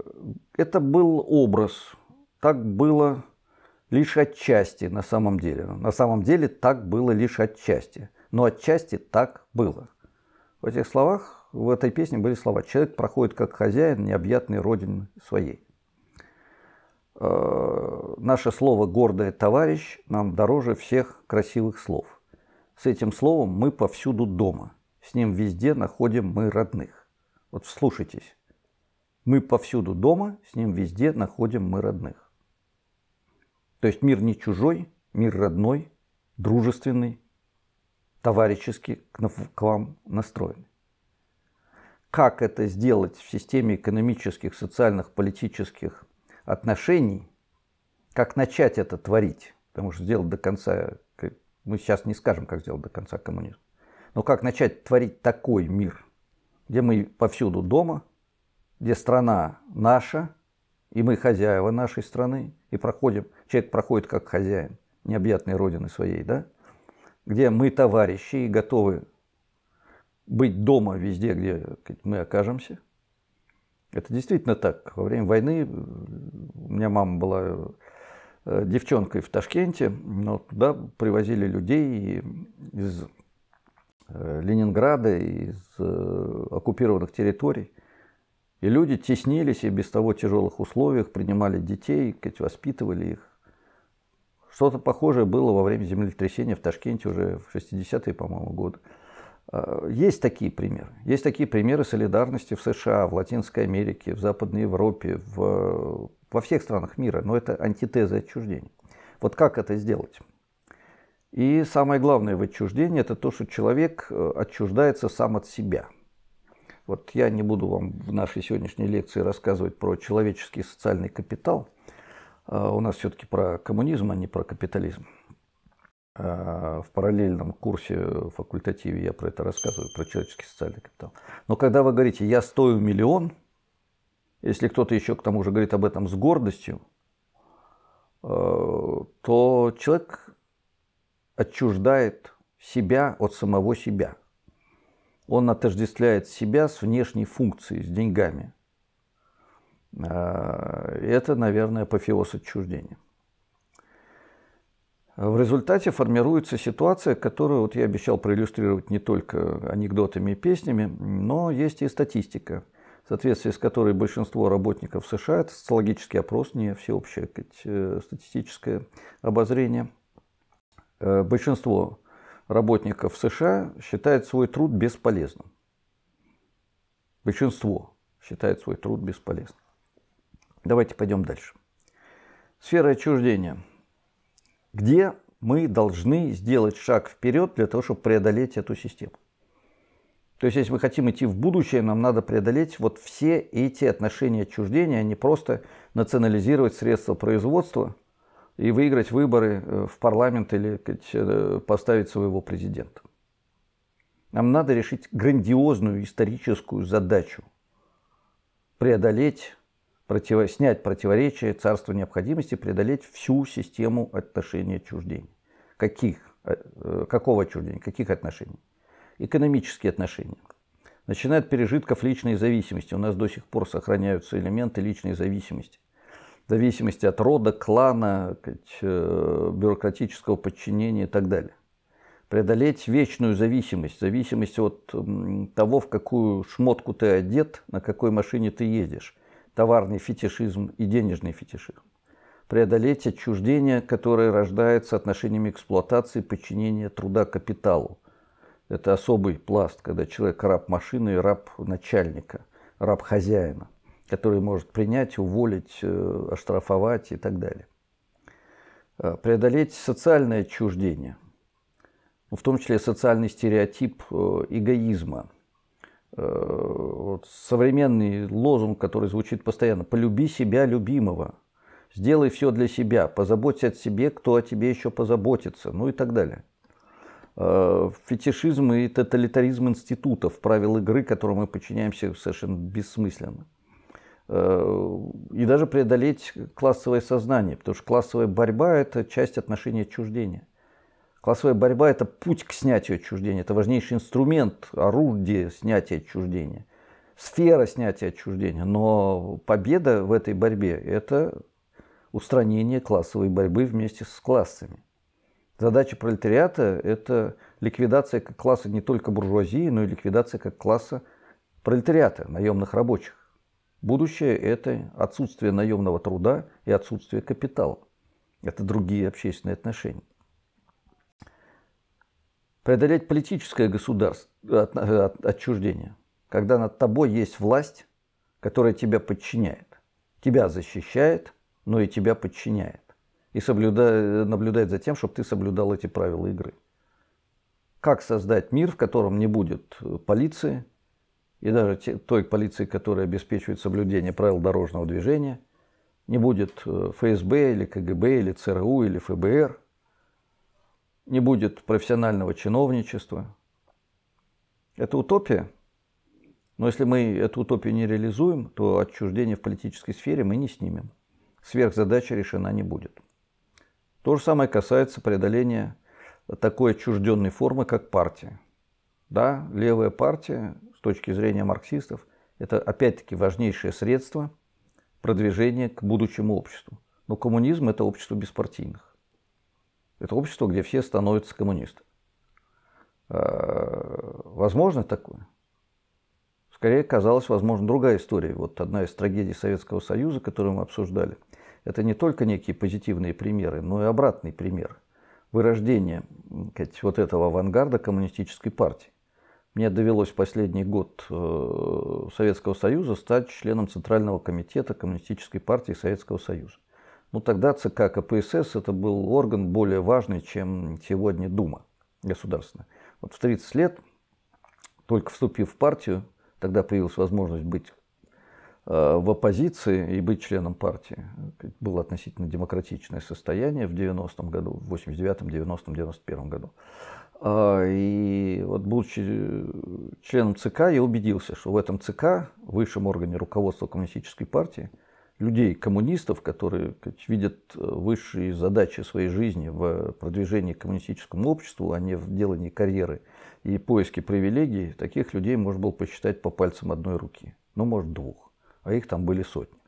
это был образ, так было лишь отчасти на самом деле. На самом деле так было лишь отчасти, но отчасти так было. В этих словах, в этой песне были слова «Человек проходит как хозяин необъятной родины своей». Э, наше слово «гордое товарищ» нам дороже всех красивых слов – с этим словом мы повсюду дома. С ним везде находим мы родных. Вот вслушайтесь. Мы повсюду дома, с ним везде находим мы родных. То есть мир не чужой, мир родной, дружественный, товарищески к вам настроенный. Как это сделать в системе экономических, социальных, политических отношений, как начать это творить, потому что сделать до конца мы сейчас не скажем, как сделать до конца коммунизм. Но как начать творить такой мир, где мы повсюду дома, где страна наша, и мы хозяева нашей страны, и проходим, человек проходит как хозяин необъятной родины своей, да? где мы товарищи и готовы быть дома везде, где мы окажемся. Это действительно так. Во время войны у меня мама была Э, девчонкой в Ташкенте, но туда привозили людей из э, Ленинграда, из э, оккупированных территорий. И люди теснились и без того тяжелых условиях, принимали детей, воспитывали их. Что-то похожее было во время землетрясения в Ташкенте уже в 60-е, по-моему, годы. А, есть такие примеры. Есть такие примеры солидарности в США, в Латинской Америке, в Западной Европе, в во всех странах мира, но это антитеза отчуждения. Вот как это сделать? И самое главное в отчуждении – это то, что человек э, отчуждается сам от себя. Вот я не буду вам в нашей сегодняшней лекции рассказывать про человеческий социальный капитал. А, у нас все-таки про коммунизм, а не про капитализм. А, в параллельном курсе в факультативе я про это рассказываю, про человеческий социальный капитал. Но когда вы говорите «я стою миллион», если кто-то еще к тому же говорит об этом с гордостью, э, то человек отчуждает себя от самого себя. Он отождествляет себя с внешней функцией, с деньгами. Э, это, наверное, апофеоз отчуждения. В результате формируется ситуация, которую вот я обещал проиллюстрировать не только анекдотами и песнями, но есть и статистика – соответствии с которой большинство работников США, это социологический опрос, не всеобщее сказать, э, статистическое обозрение, э, большинство работников США считает свой труд бесполезным. Большинство считает свой труд бесполезным. Давайте пойдем дальше. Сфера отчуждения. Где мы должны сделать шаг вперед для того, чтобы преодолеть эту систему? То есть, если мы хотим идти в будущее, нам надо преодолеть вот все эти отношения отчуждения, а не просто национализировать средства производства и выиграть выборы э, в парламент или э, поставить своего президента. Нам надо решить грандиозную историческую задачу – преодолеть, противо, снять противоречие царства необходимости, преодолеть всю систему отношений отчуждений. Каких? Э, какого отчуждения? Каких отношений? экономические отношения. Начиная от пережитков личной зависимости. У нас до сих пор сохраняются элементы личной зависимости. Зависимости от рода, клана, э, бюрократического подчинения и так далее. Преодолеть вечную зависимость, зависимость от того, в какую шмотку ты одет, на какой машине ты едешь. Товарный фетишизм и денежный фетишизм. Преодолеть отчуждение, которое рождается отношениями эксплуатации, подчинения труда капиталу – это особый пласт, когда человек раб машины и раб начальника, раб хозяина, который может принять, уволить, э, оштрафовать и так далее. Э, преодолеть социальное отчуждение, в том числе социальный стереотип э, эгоизма. Вот современный лозунг, который звучит постоянно «полюби себя любимого», сделай все для себя, позаботься о себе, кто о тебе еще позаботится, ну и так далее. Э, фетишизм и тоталитаризм институтов, правил игры, которым мы подчиняемся совершенно бессмысленно. Э, и даже преодолеть классовое сознание, потому что классовая борьба – это часть отношения отчуждения. Классовая борьба – это путь к снятию отчуждения, это важнейший инструмент, орудие снятия отчуждения, сфера снятия отчуждения. Но победа в этой борьбе – это устранение классовой борьбы вместе с классами. Задача пролетариата – это ликвидация как класса не только буржуазии, но и ликвидация как класса пролетариата, наемных рабочих. Будущее – это отсутствие наемного труда и отсутствие капитала. Это другие общественные отношения. Преодолеть политическое государство, от, отчуждение, когда над тобой есть власть, которая тебя подчиняет. Тебя защищает, но и тебя подчиняет и соблюда... наблюдать за тем, чтобы ты соблюдал эти правила игры. Как создать мир, в котором не будет э, полиции, и даже те, той полиции, которая обеспечивает соблюдение правил дорожного движения, не будет э, ФСБ или КГБ или ЦРУ или ФБР, не будет профессионального чиновничества. Это утопия. Но если мы эту утопию не реализуем, то отчуждение в политической сфере мы не снимем. Сверхзадача решена не будет. То же самое касается преодоления такой отчужденной формы, как партия. Да, левая партия, с точки зрения марксистов, это опять-таки важнейшее средство продвижения к будущему обществу. Но коммунизм – это общество беспартийных. Это общество, где все становятся коммунистами. Возможно такое? Скорее, казалось возможно другая история. Вот одна из трагедий Советского Союза, которую мы обсуждали – это не только некие позитивные примеры, но и обратный пример вырождения сказать, вот этого авангарда коммунистической партии. Мне довелось в последний год э, Советского Союза стать членом Центрального комитета Коммунистической партии Советского Союза. Ну тогда ЦК КПСС это был орган более важный, чем сегодня Дума государственная. Вот в 30 лет, только вступив в партию, тогда появилась возможность быть Э, в оппозиции и быть членом партии. Было относительно демократичное состояние в 90-м году, в 89-м, 90-м, 91-м году. А, и вот будучи э, членом ЦК, я убедился, что в этом ЦК, в высшем органе руководства коммунистической партии, людей, коммунистов, которые как, видят э, высшие задачи своей жизни в продвижении коммунистическому обществу, а не в делании карьеры и поиске привилегий, таких людей можно было посчитать по пальцам одной руки, ну, может, двух а их там были сотни.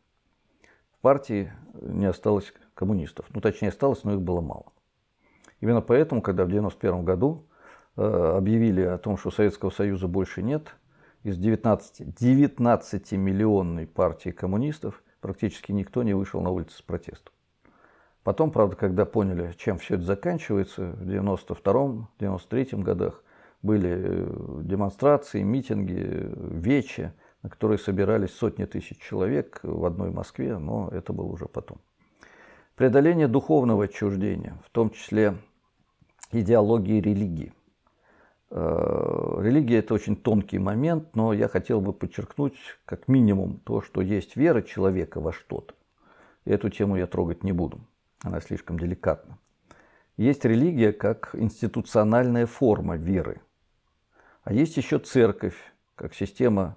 В партии не осталось коммунистов. Ну, точнее, осталось, но их было мало. Именно поэтому, когда в 1991 году э, объявили о том, что Советского Союза больше нет, из 19, 19 миллионной партии коммунистов практически никто не вышел на улицы с протестом. Потом, правда, когда поняли, чем все это заканчивается, в 92-93 годах были э, демонстрации, митинги, вечи, на которые собирались сотни тысяч человек в одной Москве, но это было уже потом. Преодоление духовного отчуждения, в том числе идеологии религии. Э, религия – это очень тонкий момент, но я хотел бы подчеркнуть как минимум то, что есть вера человека во что-то. эту тему я трогать не буду, она слишком деликатна. Есть религия как институциональная форма веры, а есть еще церковь как система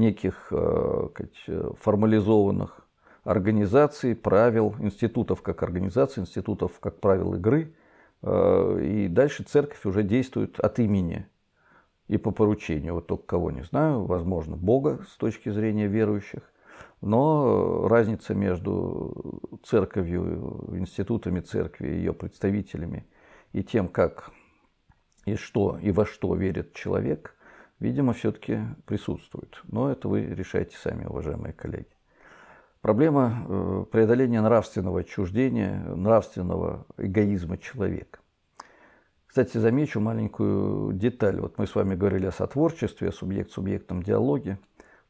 неких э, э, формализованных организаций, правил, институтов как организации, институтов как правил игры. Э, и дальше церковь уже действует от имени и по поручению, вот только кого не знаю, возможно, Бога с точки зрения верующих. Но разница между церковью, институтами церкви, ее представителями и тем, как и что и во что верит человек – видимо, все-таки присутствует. Но это вы решаете сами, уважаемые коллеги. Проблема э, преодоления нравственного отчуждения, нравственного эгоизма человека. Кстати, замечу маленькую деталь. Вот мы с вами говорили о сотворчестве, о субъект-субъектном диалоге.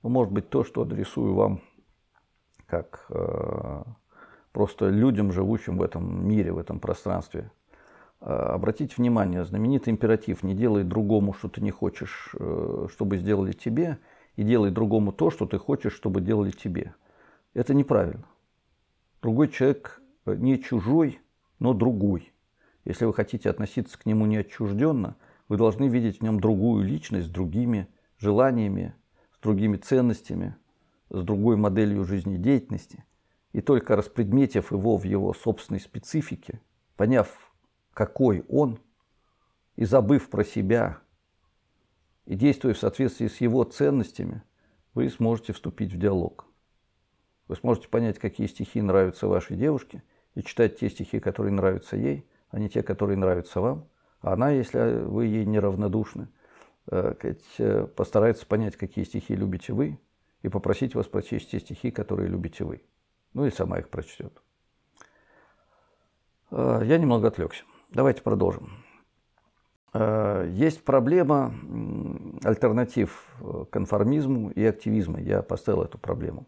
Ну, может быть, то, что адресую вам как э, просто людям, живущим в этом мире, в этом пространстве Э, Обратите внимание, знаменитый императив «не делай другому, что ты не хочешь, э, чтобы сделали тебе, и делай другому то, что ты хочешь, чтобы делали тебе». Это неправильно. Другой человек э, не чужой, но другой. Если вы хотите относиться к нему неотчужденно, вы должны видеть в нем другую личность с другими желаниями, с другими ценностями, с другой моделью жизнедеятельности. И только распредметив его в его собственной специфике, поняв какой он, и забыв про себя, и действуя в соответствии с его ценностями, вы сможете вступить в диалог. Вы сможете понять, какие стихи нравятся вашей девушке, и читать те стихи, которые нравятся ей, а не те, которые нравятся вам. А она, если вы ей неравнодушны, э, э, постарается понять, какие стихи любите вы, и попросить вас прочесть те стихи, которые любите вы. Ну и сама их прочтет. Э, я немного отвлекся. Давайте продолжим. Э, есть проблема альтернатив э, конформизму и активизму. Я поставил эту проблему.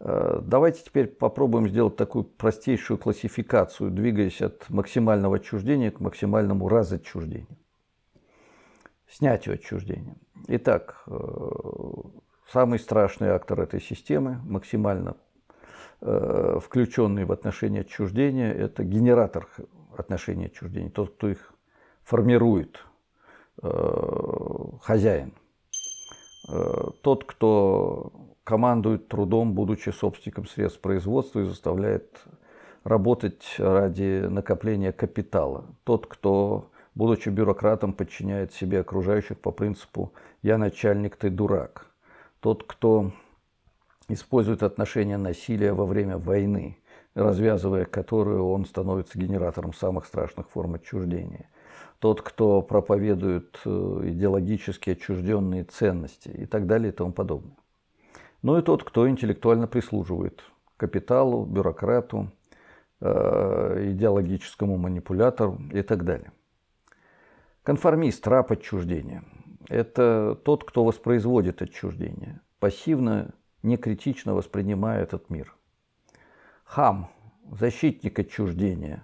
Э, давайте теперь попробуем сделать такую простейшую классификацию, двигаясь от максимального отчуждения к максимальному разотчуждению. Снятию отчуждения. Итак, самый страшный актор этой системы, максимально включенный в отношения отчуждения, это генератор отношения отчуждения, тот, кто их формирует, э, хозяин, э, тот, кто командует трудом, будучи собственником средств производства и заставляет работать ради накопления капитала, тот, кто, будучи бюрократом, подчиняет себе окружающих по принципу «я начальник, ты дурак», тот, кто использует отношения насилия во время войны, развязывая которую он становится генератором самых страшных форм отчуждения. Тот, кто проповедует э, идеологически отчужденные ценности и так далее и тому подобное. ну и тот, кто интеллектуально прислуживает капиталу, бюрократу, э, идеологическому манипулятору и так далее. Конформист, раб отчуждения – это тот, кто воспроизводит отчуждение, пассивно, некритично воспринимая этот мир – хам, защитник отчуждения,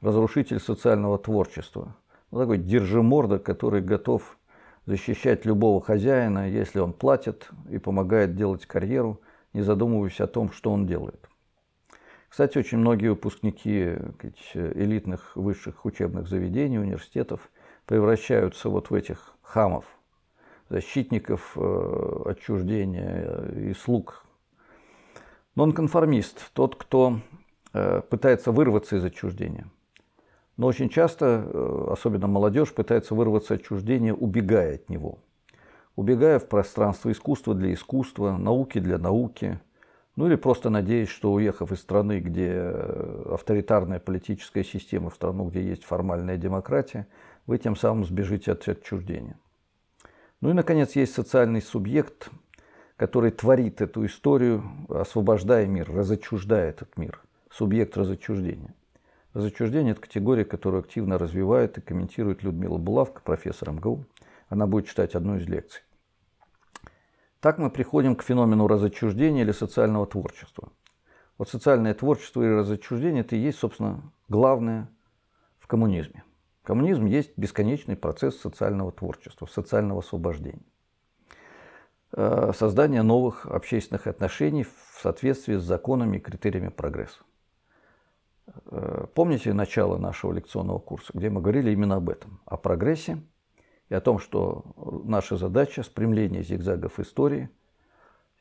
разрушитель социального творчества. Вот ну, такой держиморда, который готов защищать любого хозяина, если он платит и помогает делать карьеру, не задумываясь о том, что он делает. Кстати, очень многие выпускники элитных высших учебных заведений, университетов превращаются вот в этих хамов, защитников э, отчуждения и слуг Нонконформист – тот, кто э, пытается вырваться из отчуждения. Но очень часто, э, особенно молодежь, пытается вырваться от отчуждения, убегая от него. Убегая в пространство искусства для искусства, науки для науки. Ну или просто надеясь, что уехав из страны, где э, авторитарная политическая система, в страну, где есть формальная демократия, вы тем самым сбежите от отчуждения. Ну и, наконец, есть социальный субъект – который творит эту историю, освобождая мир, разочуждая этот мир, субъект разочуждения. Разочуждение – это категория, которую активно развивает и комментирует Людмила Булавка, профессор МГУ. Она будет читать одну из лекций. Так мы приходим к феномену разочуждения или социального творчества. Вот социальное творчество или разочуждение – это и есть, собственно, главное в коммунизме. Коммунизм есть бесконечный процесс социального творчества, социального освобождения. Э, создание новых общественных отношений в соответствии с законами и критериями прогресса. Э, помните начало нашего лекционного курса, где мы говорили именно об этом, о прогрессе и о том, что наша задача – спрямление зигзагов истории,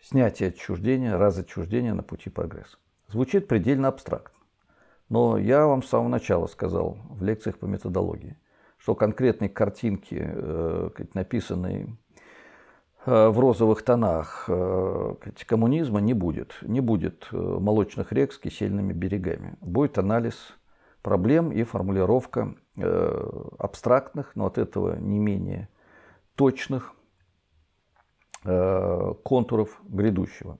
снятие отчуждения, разотчуждения на пути прогресса. Звучит предельно абстрактно, но я вам с самого начала сказал в лекциях по методологии, что конкретные картинки, э, написанные Э, в розовых тонах э, коммунизма не будет. Не будет э, молочных рек с кисельными берегами. Будет анализ проблем и формулировка абстрактных, но от этого не менее точных контуров грядущего.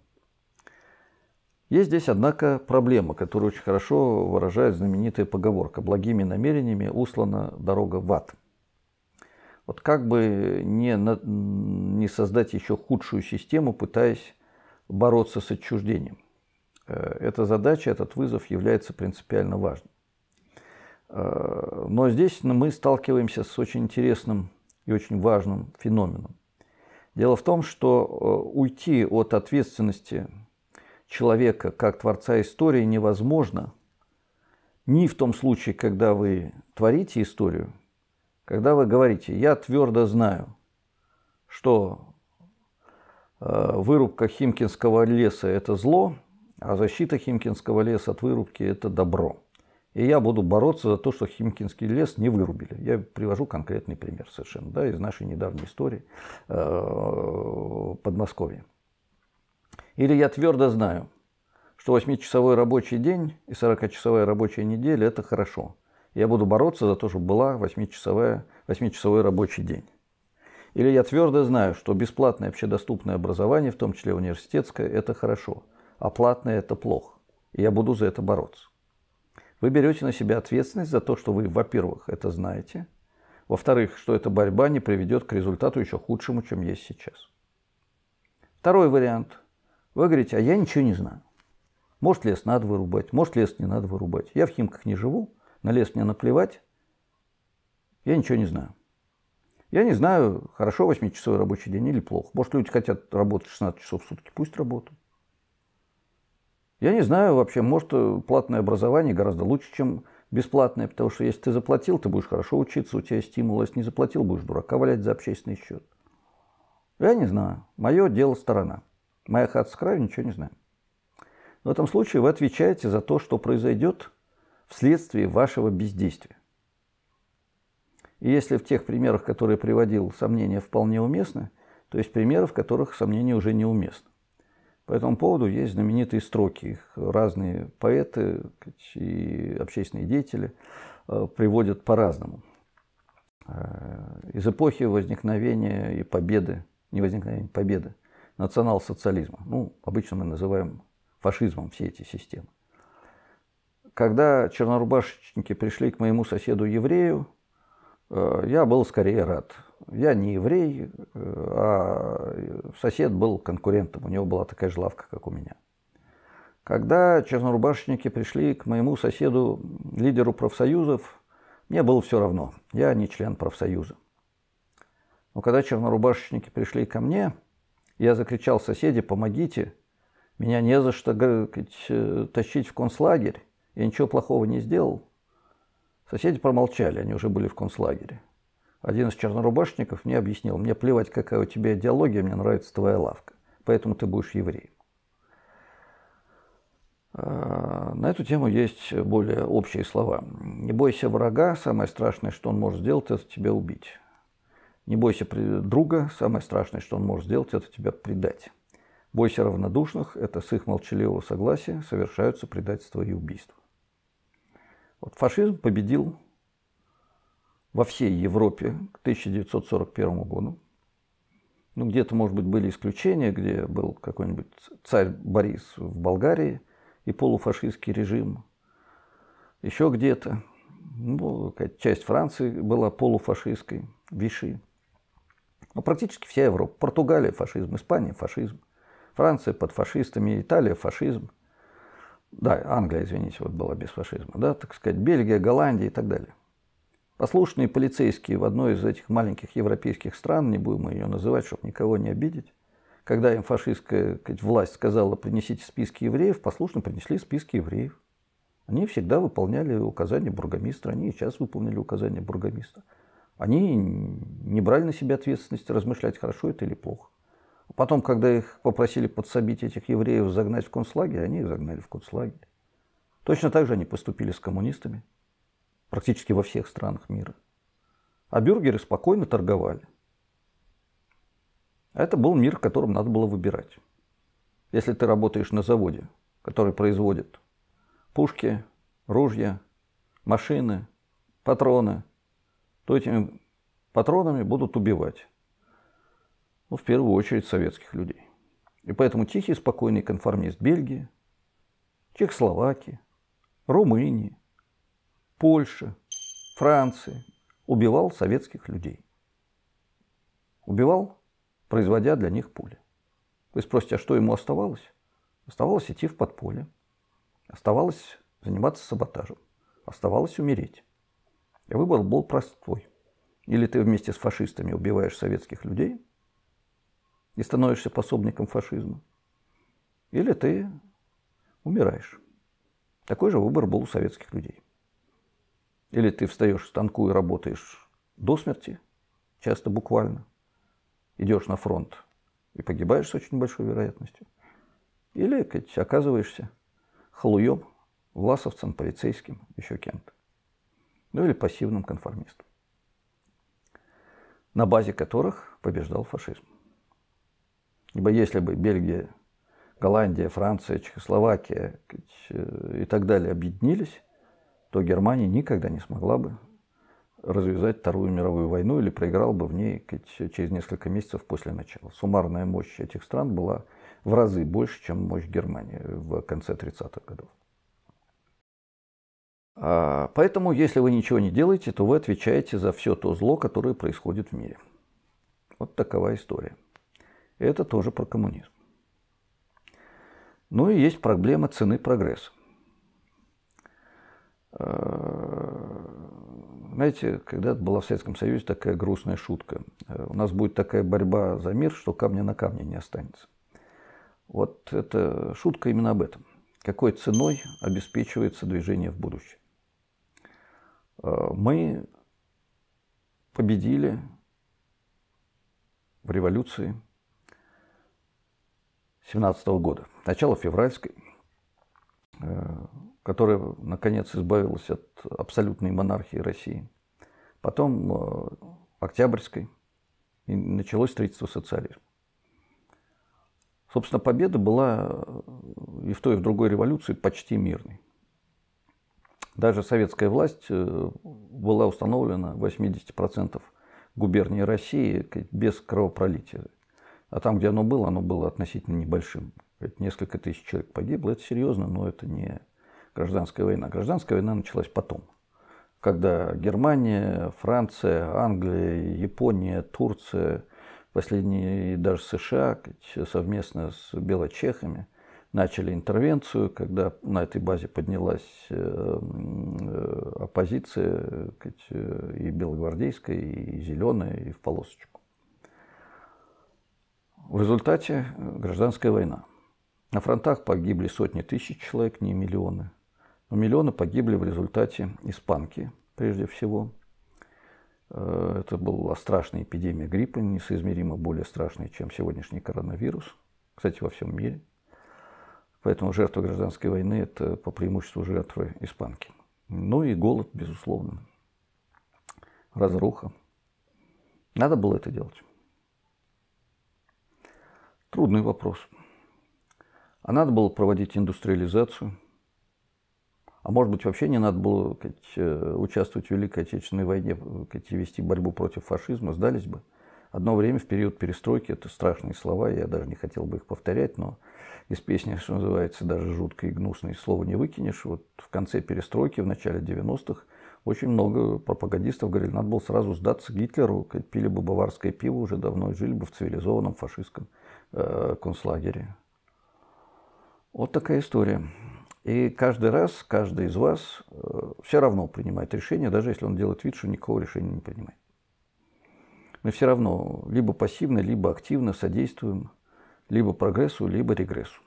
Есть здесь, однако, проблема, которую очень хорошо выражает знаменитая поговорка «Благими намерениями услана дорога в ад». Вот как бы не, не создать еще худшую систему, пытаясь бороться с отчуждением. Э, эта задача, этот вызов является принципиально важным. Э, но здесь мы сталкиваемся с очень интересным и очень важным феноменом. Дело в том, что э, уйти от ответственности человека как творца истории невозможно ни в том случае, когда вы творите историю, когда вы говорите, я твердо знаю, что э, вырубка Химкинского леса – это зло, а защита Химкинского леса от вырубки – это добро. И я буду бороться за то, что Химкинский лес не вырубили. Я привожу конкретный пример совершенно да, из нашей недавней истории э, Подмосковья. Или я твердо знаю, что 8-часовой рабочий день и 40-часовая рабочая неделя – это хорошо – я буду бороться за то, чтобы была 8-часовая, часовой рабочий день. Или я твердо знаю, что бесплатное общедоступное образование, в том числе университетское, это хорошо, а платное это плохо. И я буду за это бороться. Вы берете на себя ответственность за то, что вы, во-первых, это знаете, во-вторых, что эта борьба не приведет к результату еще худшему, чем есть сейчас. Второй вариант. Вы говорите, а я ничего не знаю. Может, лес надо вырубать, может, лес не надо вырубать. Я в Химках не живу, на лес мне наплевать, я ничего не знаю. Я не знаю, хорошо 8-часовой рабочий день или плохо. Может, люди хотят работать 16 часов в сутки, пусть работают. Я не знаю вообще, может, платное образование гораздо лучше, чем бесплатное, потому что если ты заплатил, ты будешь хорошо учиться, у тебя есть стимул, если не заплатил, будешь дурака валять за общественный счет. Я не знаю. Мое дело сторона. Моя хата с краю, ничего не знаю. В этом случае вы отвечаете за то, что произойдет – вследствие вашего бездействия. И если в тех примерах, которые приводил, сомнения вполне уместны, то есть примеры, в которых сомнения уже неуместны. По этому поводу есть знаменитые строки. Их разные поэты и общественные деятели э, приводят по-разному. Э, из эпохи возникновения и победы, не возникновения, победы национал-социализма. Ну, обычно мы называем фашизмом все эти системы. Когда чернорубашечники пришли к моему соседу-еврею, э, я был скорее рад. Я не еврей, э, а сосед был конкурентом, у него была такая же лавка, как у меня. Когда чернорубашечники пришли к моему соседу, лидеру профсоюзов, мне было все равно, я не член профсоюза. Но когда чернорубашечники пришли ко мне, я закричал «Соседи, помогите! Меня не за что тащить в концлагерь!» Я ничего плохого не сделал. Соседи промолчали, они уже были в концлагере. Один из чернорубашников мне объяснил, мне плевать, какая у тебя идеология, мне нравится твоя лавка, поэтому ты будешь евреем. А, на эту тему есть более общие слова. Не бойся врага, самое страшное, что он может сделать, это тебя убить. Не бойся друга, самое страшное, что он может сделать, это тебя предать. Бойся равнодушных, это с их молчаливого согласия совершаются предательства и убийства. Вот фашизм победил во всей Европе к 1941 году. Ну, где-то, может быть, были исключения, где был какой-нибудь царь Борис в Болгарии и полуфашистский режим. Еще где-то. Ну, часть Франции была полуфашистской, Виши. Но ну, практически вся Европа. Португалия – фашизм, Испания – фашизм. Франция под фашистами, Италия – фашизм да, Англия, извините, вот была без фашизма, да, так сказать, Бельгия, Голландия и так далее. Послушные полицейские в одной из этих маленьких европейских стран, не будем ее называть, чтобы никого не обидеть, когда им фашистская сказать, власть сказала, принесите списки евреев, послушно принесли списки евреев. Они всегда выполняли указания бургомистра, они и сейчас выполнили указания бургомистра. Они не брали на себя ответственность размышлять, хорошо это или плохо. Потом, когда их попросили подсобить этих евреев загнать в концлагерь, они их загнали в концлагерь. Точно так же они поступили с коммунистами практически во всех странах мира. А бюргеры спокойно торговали. Это был мир, в котором надо было выбирать. Если ты работаешь на заводе, который производит пушки, ружья, машины, патроны, то этими патронами будут убивать ну, в первую очередь, советских людей. И поэтому тихий, спокойный конформист Бельгии, Чехословакии, Румынии, Польши, Франции убивал советских людей. Убивал, производя для них пули. Вы спросите, а что ему оставалось? Оставалось идти в подполье, оставалось заниматься саботажем, оставалось умереть. И выбор был простой. Или ты вместе с фашистами убиваешь советских людей, и становишься пособником фашизма, или ты умираешь. Такой же выбор был у советских людей. Или ты встаешь в станку и работаешь до смерти, часто буквально, идешь на фронт и погибаешь с очень большой вероятностью. Или ведь, оказываешься халуем, власовцем, полицейским, еще кем-то. Ну или пассивным конформистом, на базе которых побеждал фашизм. Ибо если бы Бельгия, Голландия, Франция, Чехословакия э, и так далее объединились, то Германия никогда не смогла бы развязать Вторую мировую войну или проиграл бы в ней через несколько месяцев после начала. Суммарная мощь этих стран была в разы больше, чем мощь Германии в конце 30-х годов. А, поэтому, если вы ничего не делаете, то вы отвечаете за все то зло, которое происходит в мире. Вот такова история. Это тоже про коммунизм. Ну и есть проблема цены прогресса. Э, знаете, когда была в Советском Союзе такая грустная шутка. Э, У нас будет такая борьба за мир, что камня на камне не останется. Вот это шутка именно об этом. Какой ценой обеспечивается движение в будущее? Э, мы победили в революции 2017 года, начало февральской, э, которая, наконец, избавилась от абсолютной монархии России. Потом э, октябрьской, и началось строительство социализма. Собственно, победа была э, и в той, и в другой революции почти мирной. Даже советская власть была установлена в 80% губернии России без кровопролития. А там, где оно было, оно было относительно небольшим. несколько тысяч человек погибло. Это серьезно, но это не гражданская война. Гражданская война началась потом. Когда Германия, Франция, Англия, Япония, Турция, последние даже США совместно с белочехами начали интервенцию, когда на этой базе поднялась э, э, оппозиция э, и белогвардейская, и зеленая, и в полосочку. В результате э, гражданская война. На фронтах погибли сотни тысяч человек, не миллионы. Но миллионы погибли в результате испанки, прежде всего. Э, это была страшная эпидемия гриппа, несоизмеримо более страшная, чем сегодняшний коронавирус. Кстати, во всем мире. Поэтому жертвы гражданской войны – это по преимуществу жертвы испанки. Ну и голод, безусловно. Разруха. Надо было это делать. Трудный вопрос. А надо было проводить индустриализацию. А может быть, вообще не надо было э, участвовать в Великой Отечественной войне и вести борьбу против фашизма, сдались бы. Одно время в период перестройки, это страшные слова, я даже не хотел бы их повторять, но из песни, что называется, даже жуткое и гнусное слово не выкинешь. Вот в конце перестройки, в начале 90-х, очень много пропагандистов говорили, надо было сразу сдаться Гитлеру, пили бы баварское пиво уже давно и жили бы в цивилизованном фашистском э, концлагере. Вот такая история. И каждый раз, каждый из вас э, все равно принимает решение, даже если он делает вид, что никакого решения не принимает. Мы все равно либо пассивно, либо активно содействуем либо прогрессу, либо регрессу.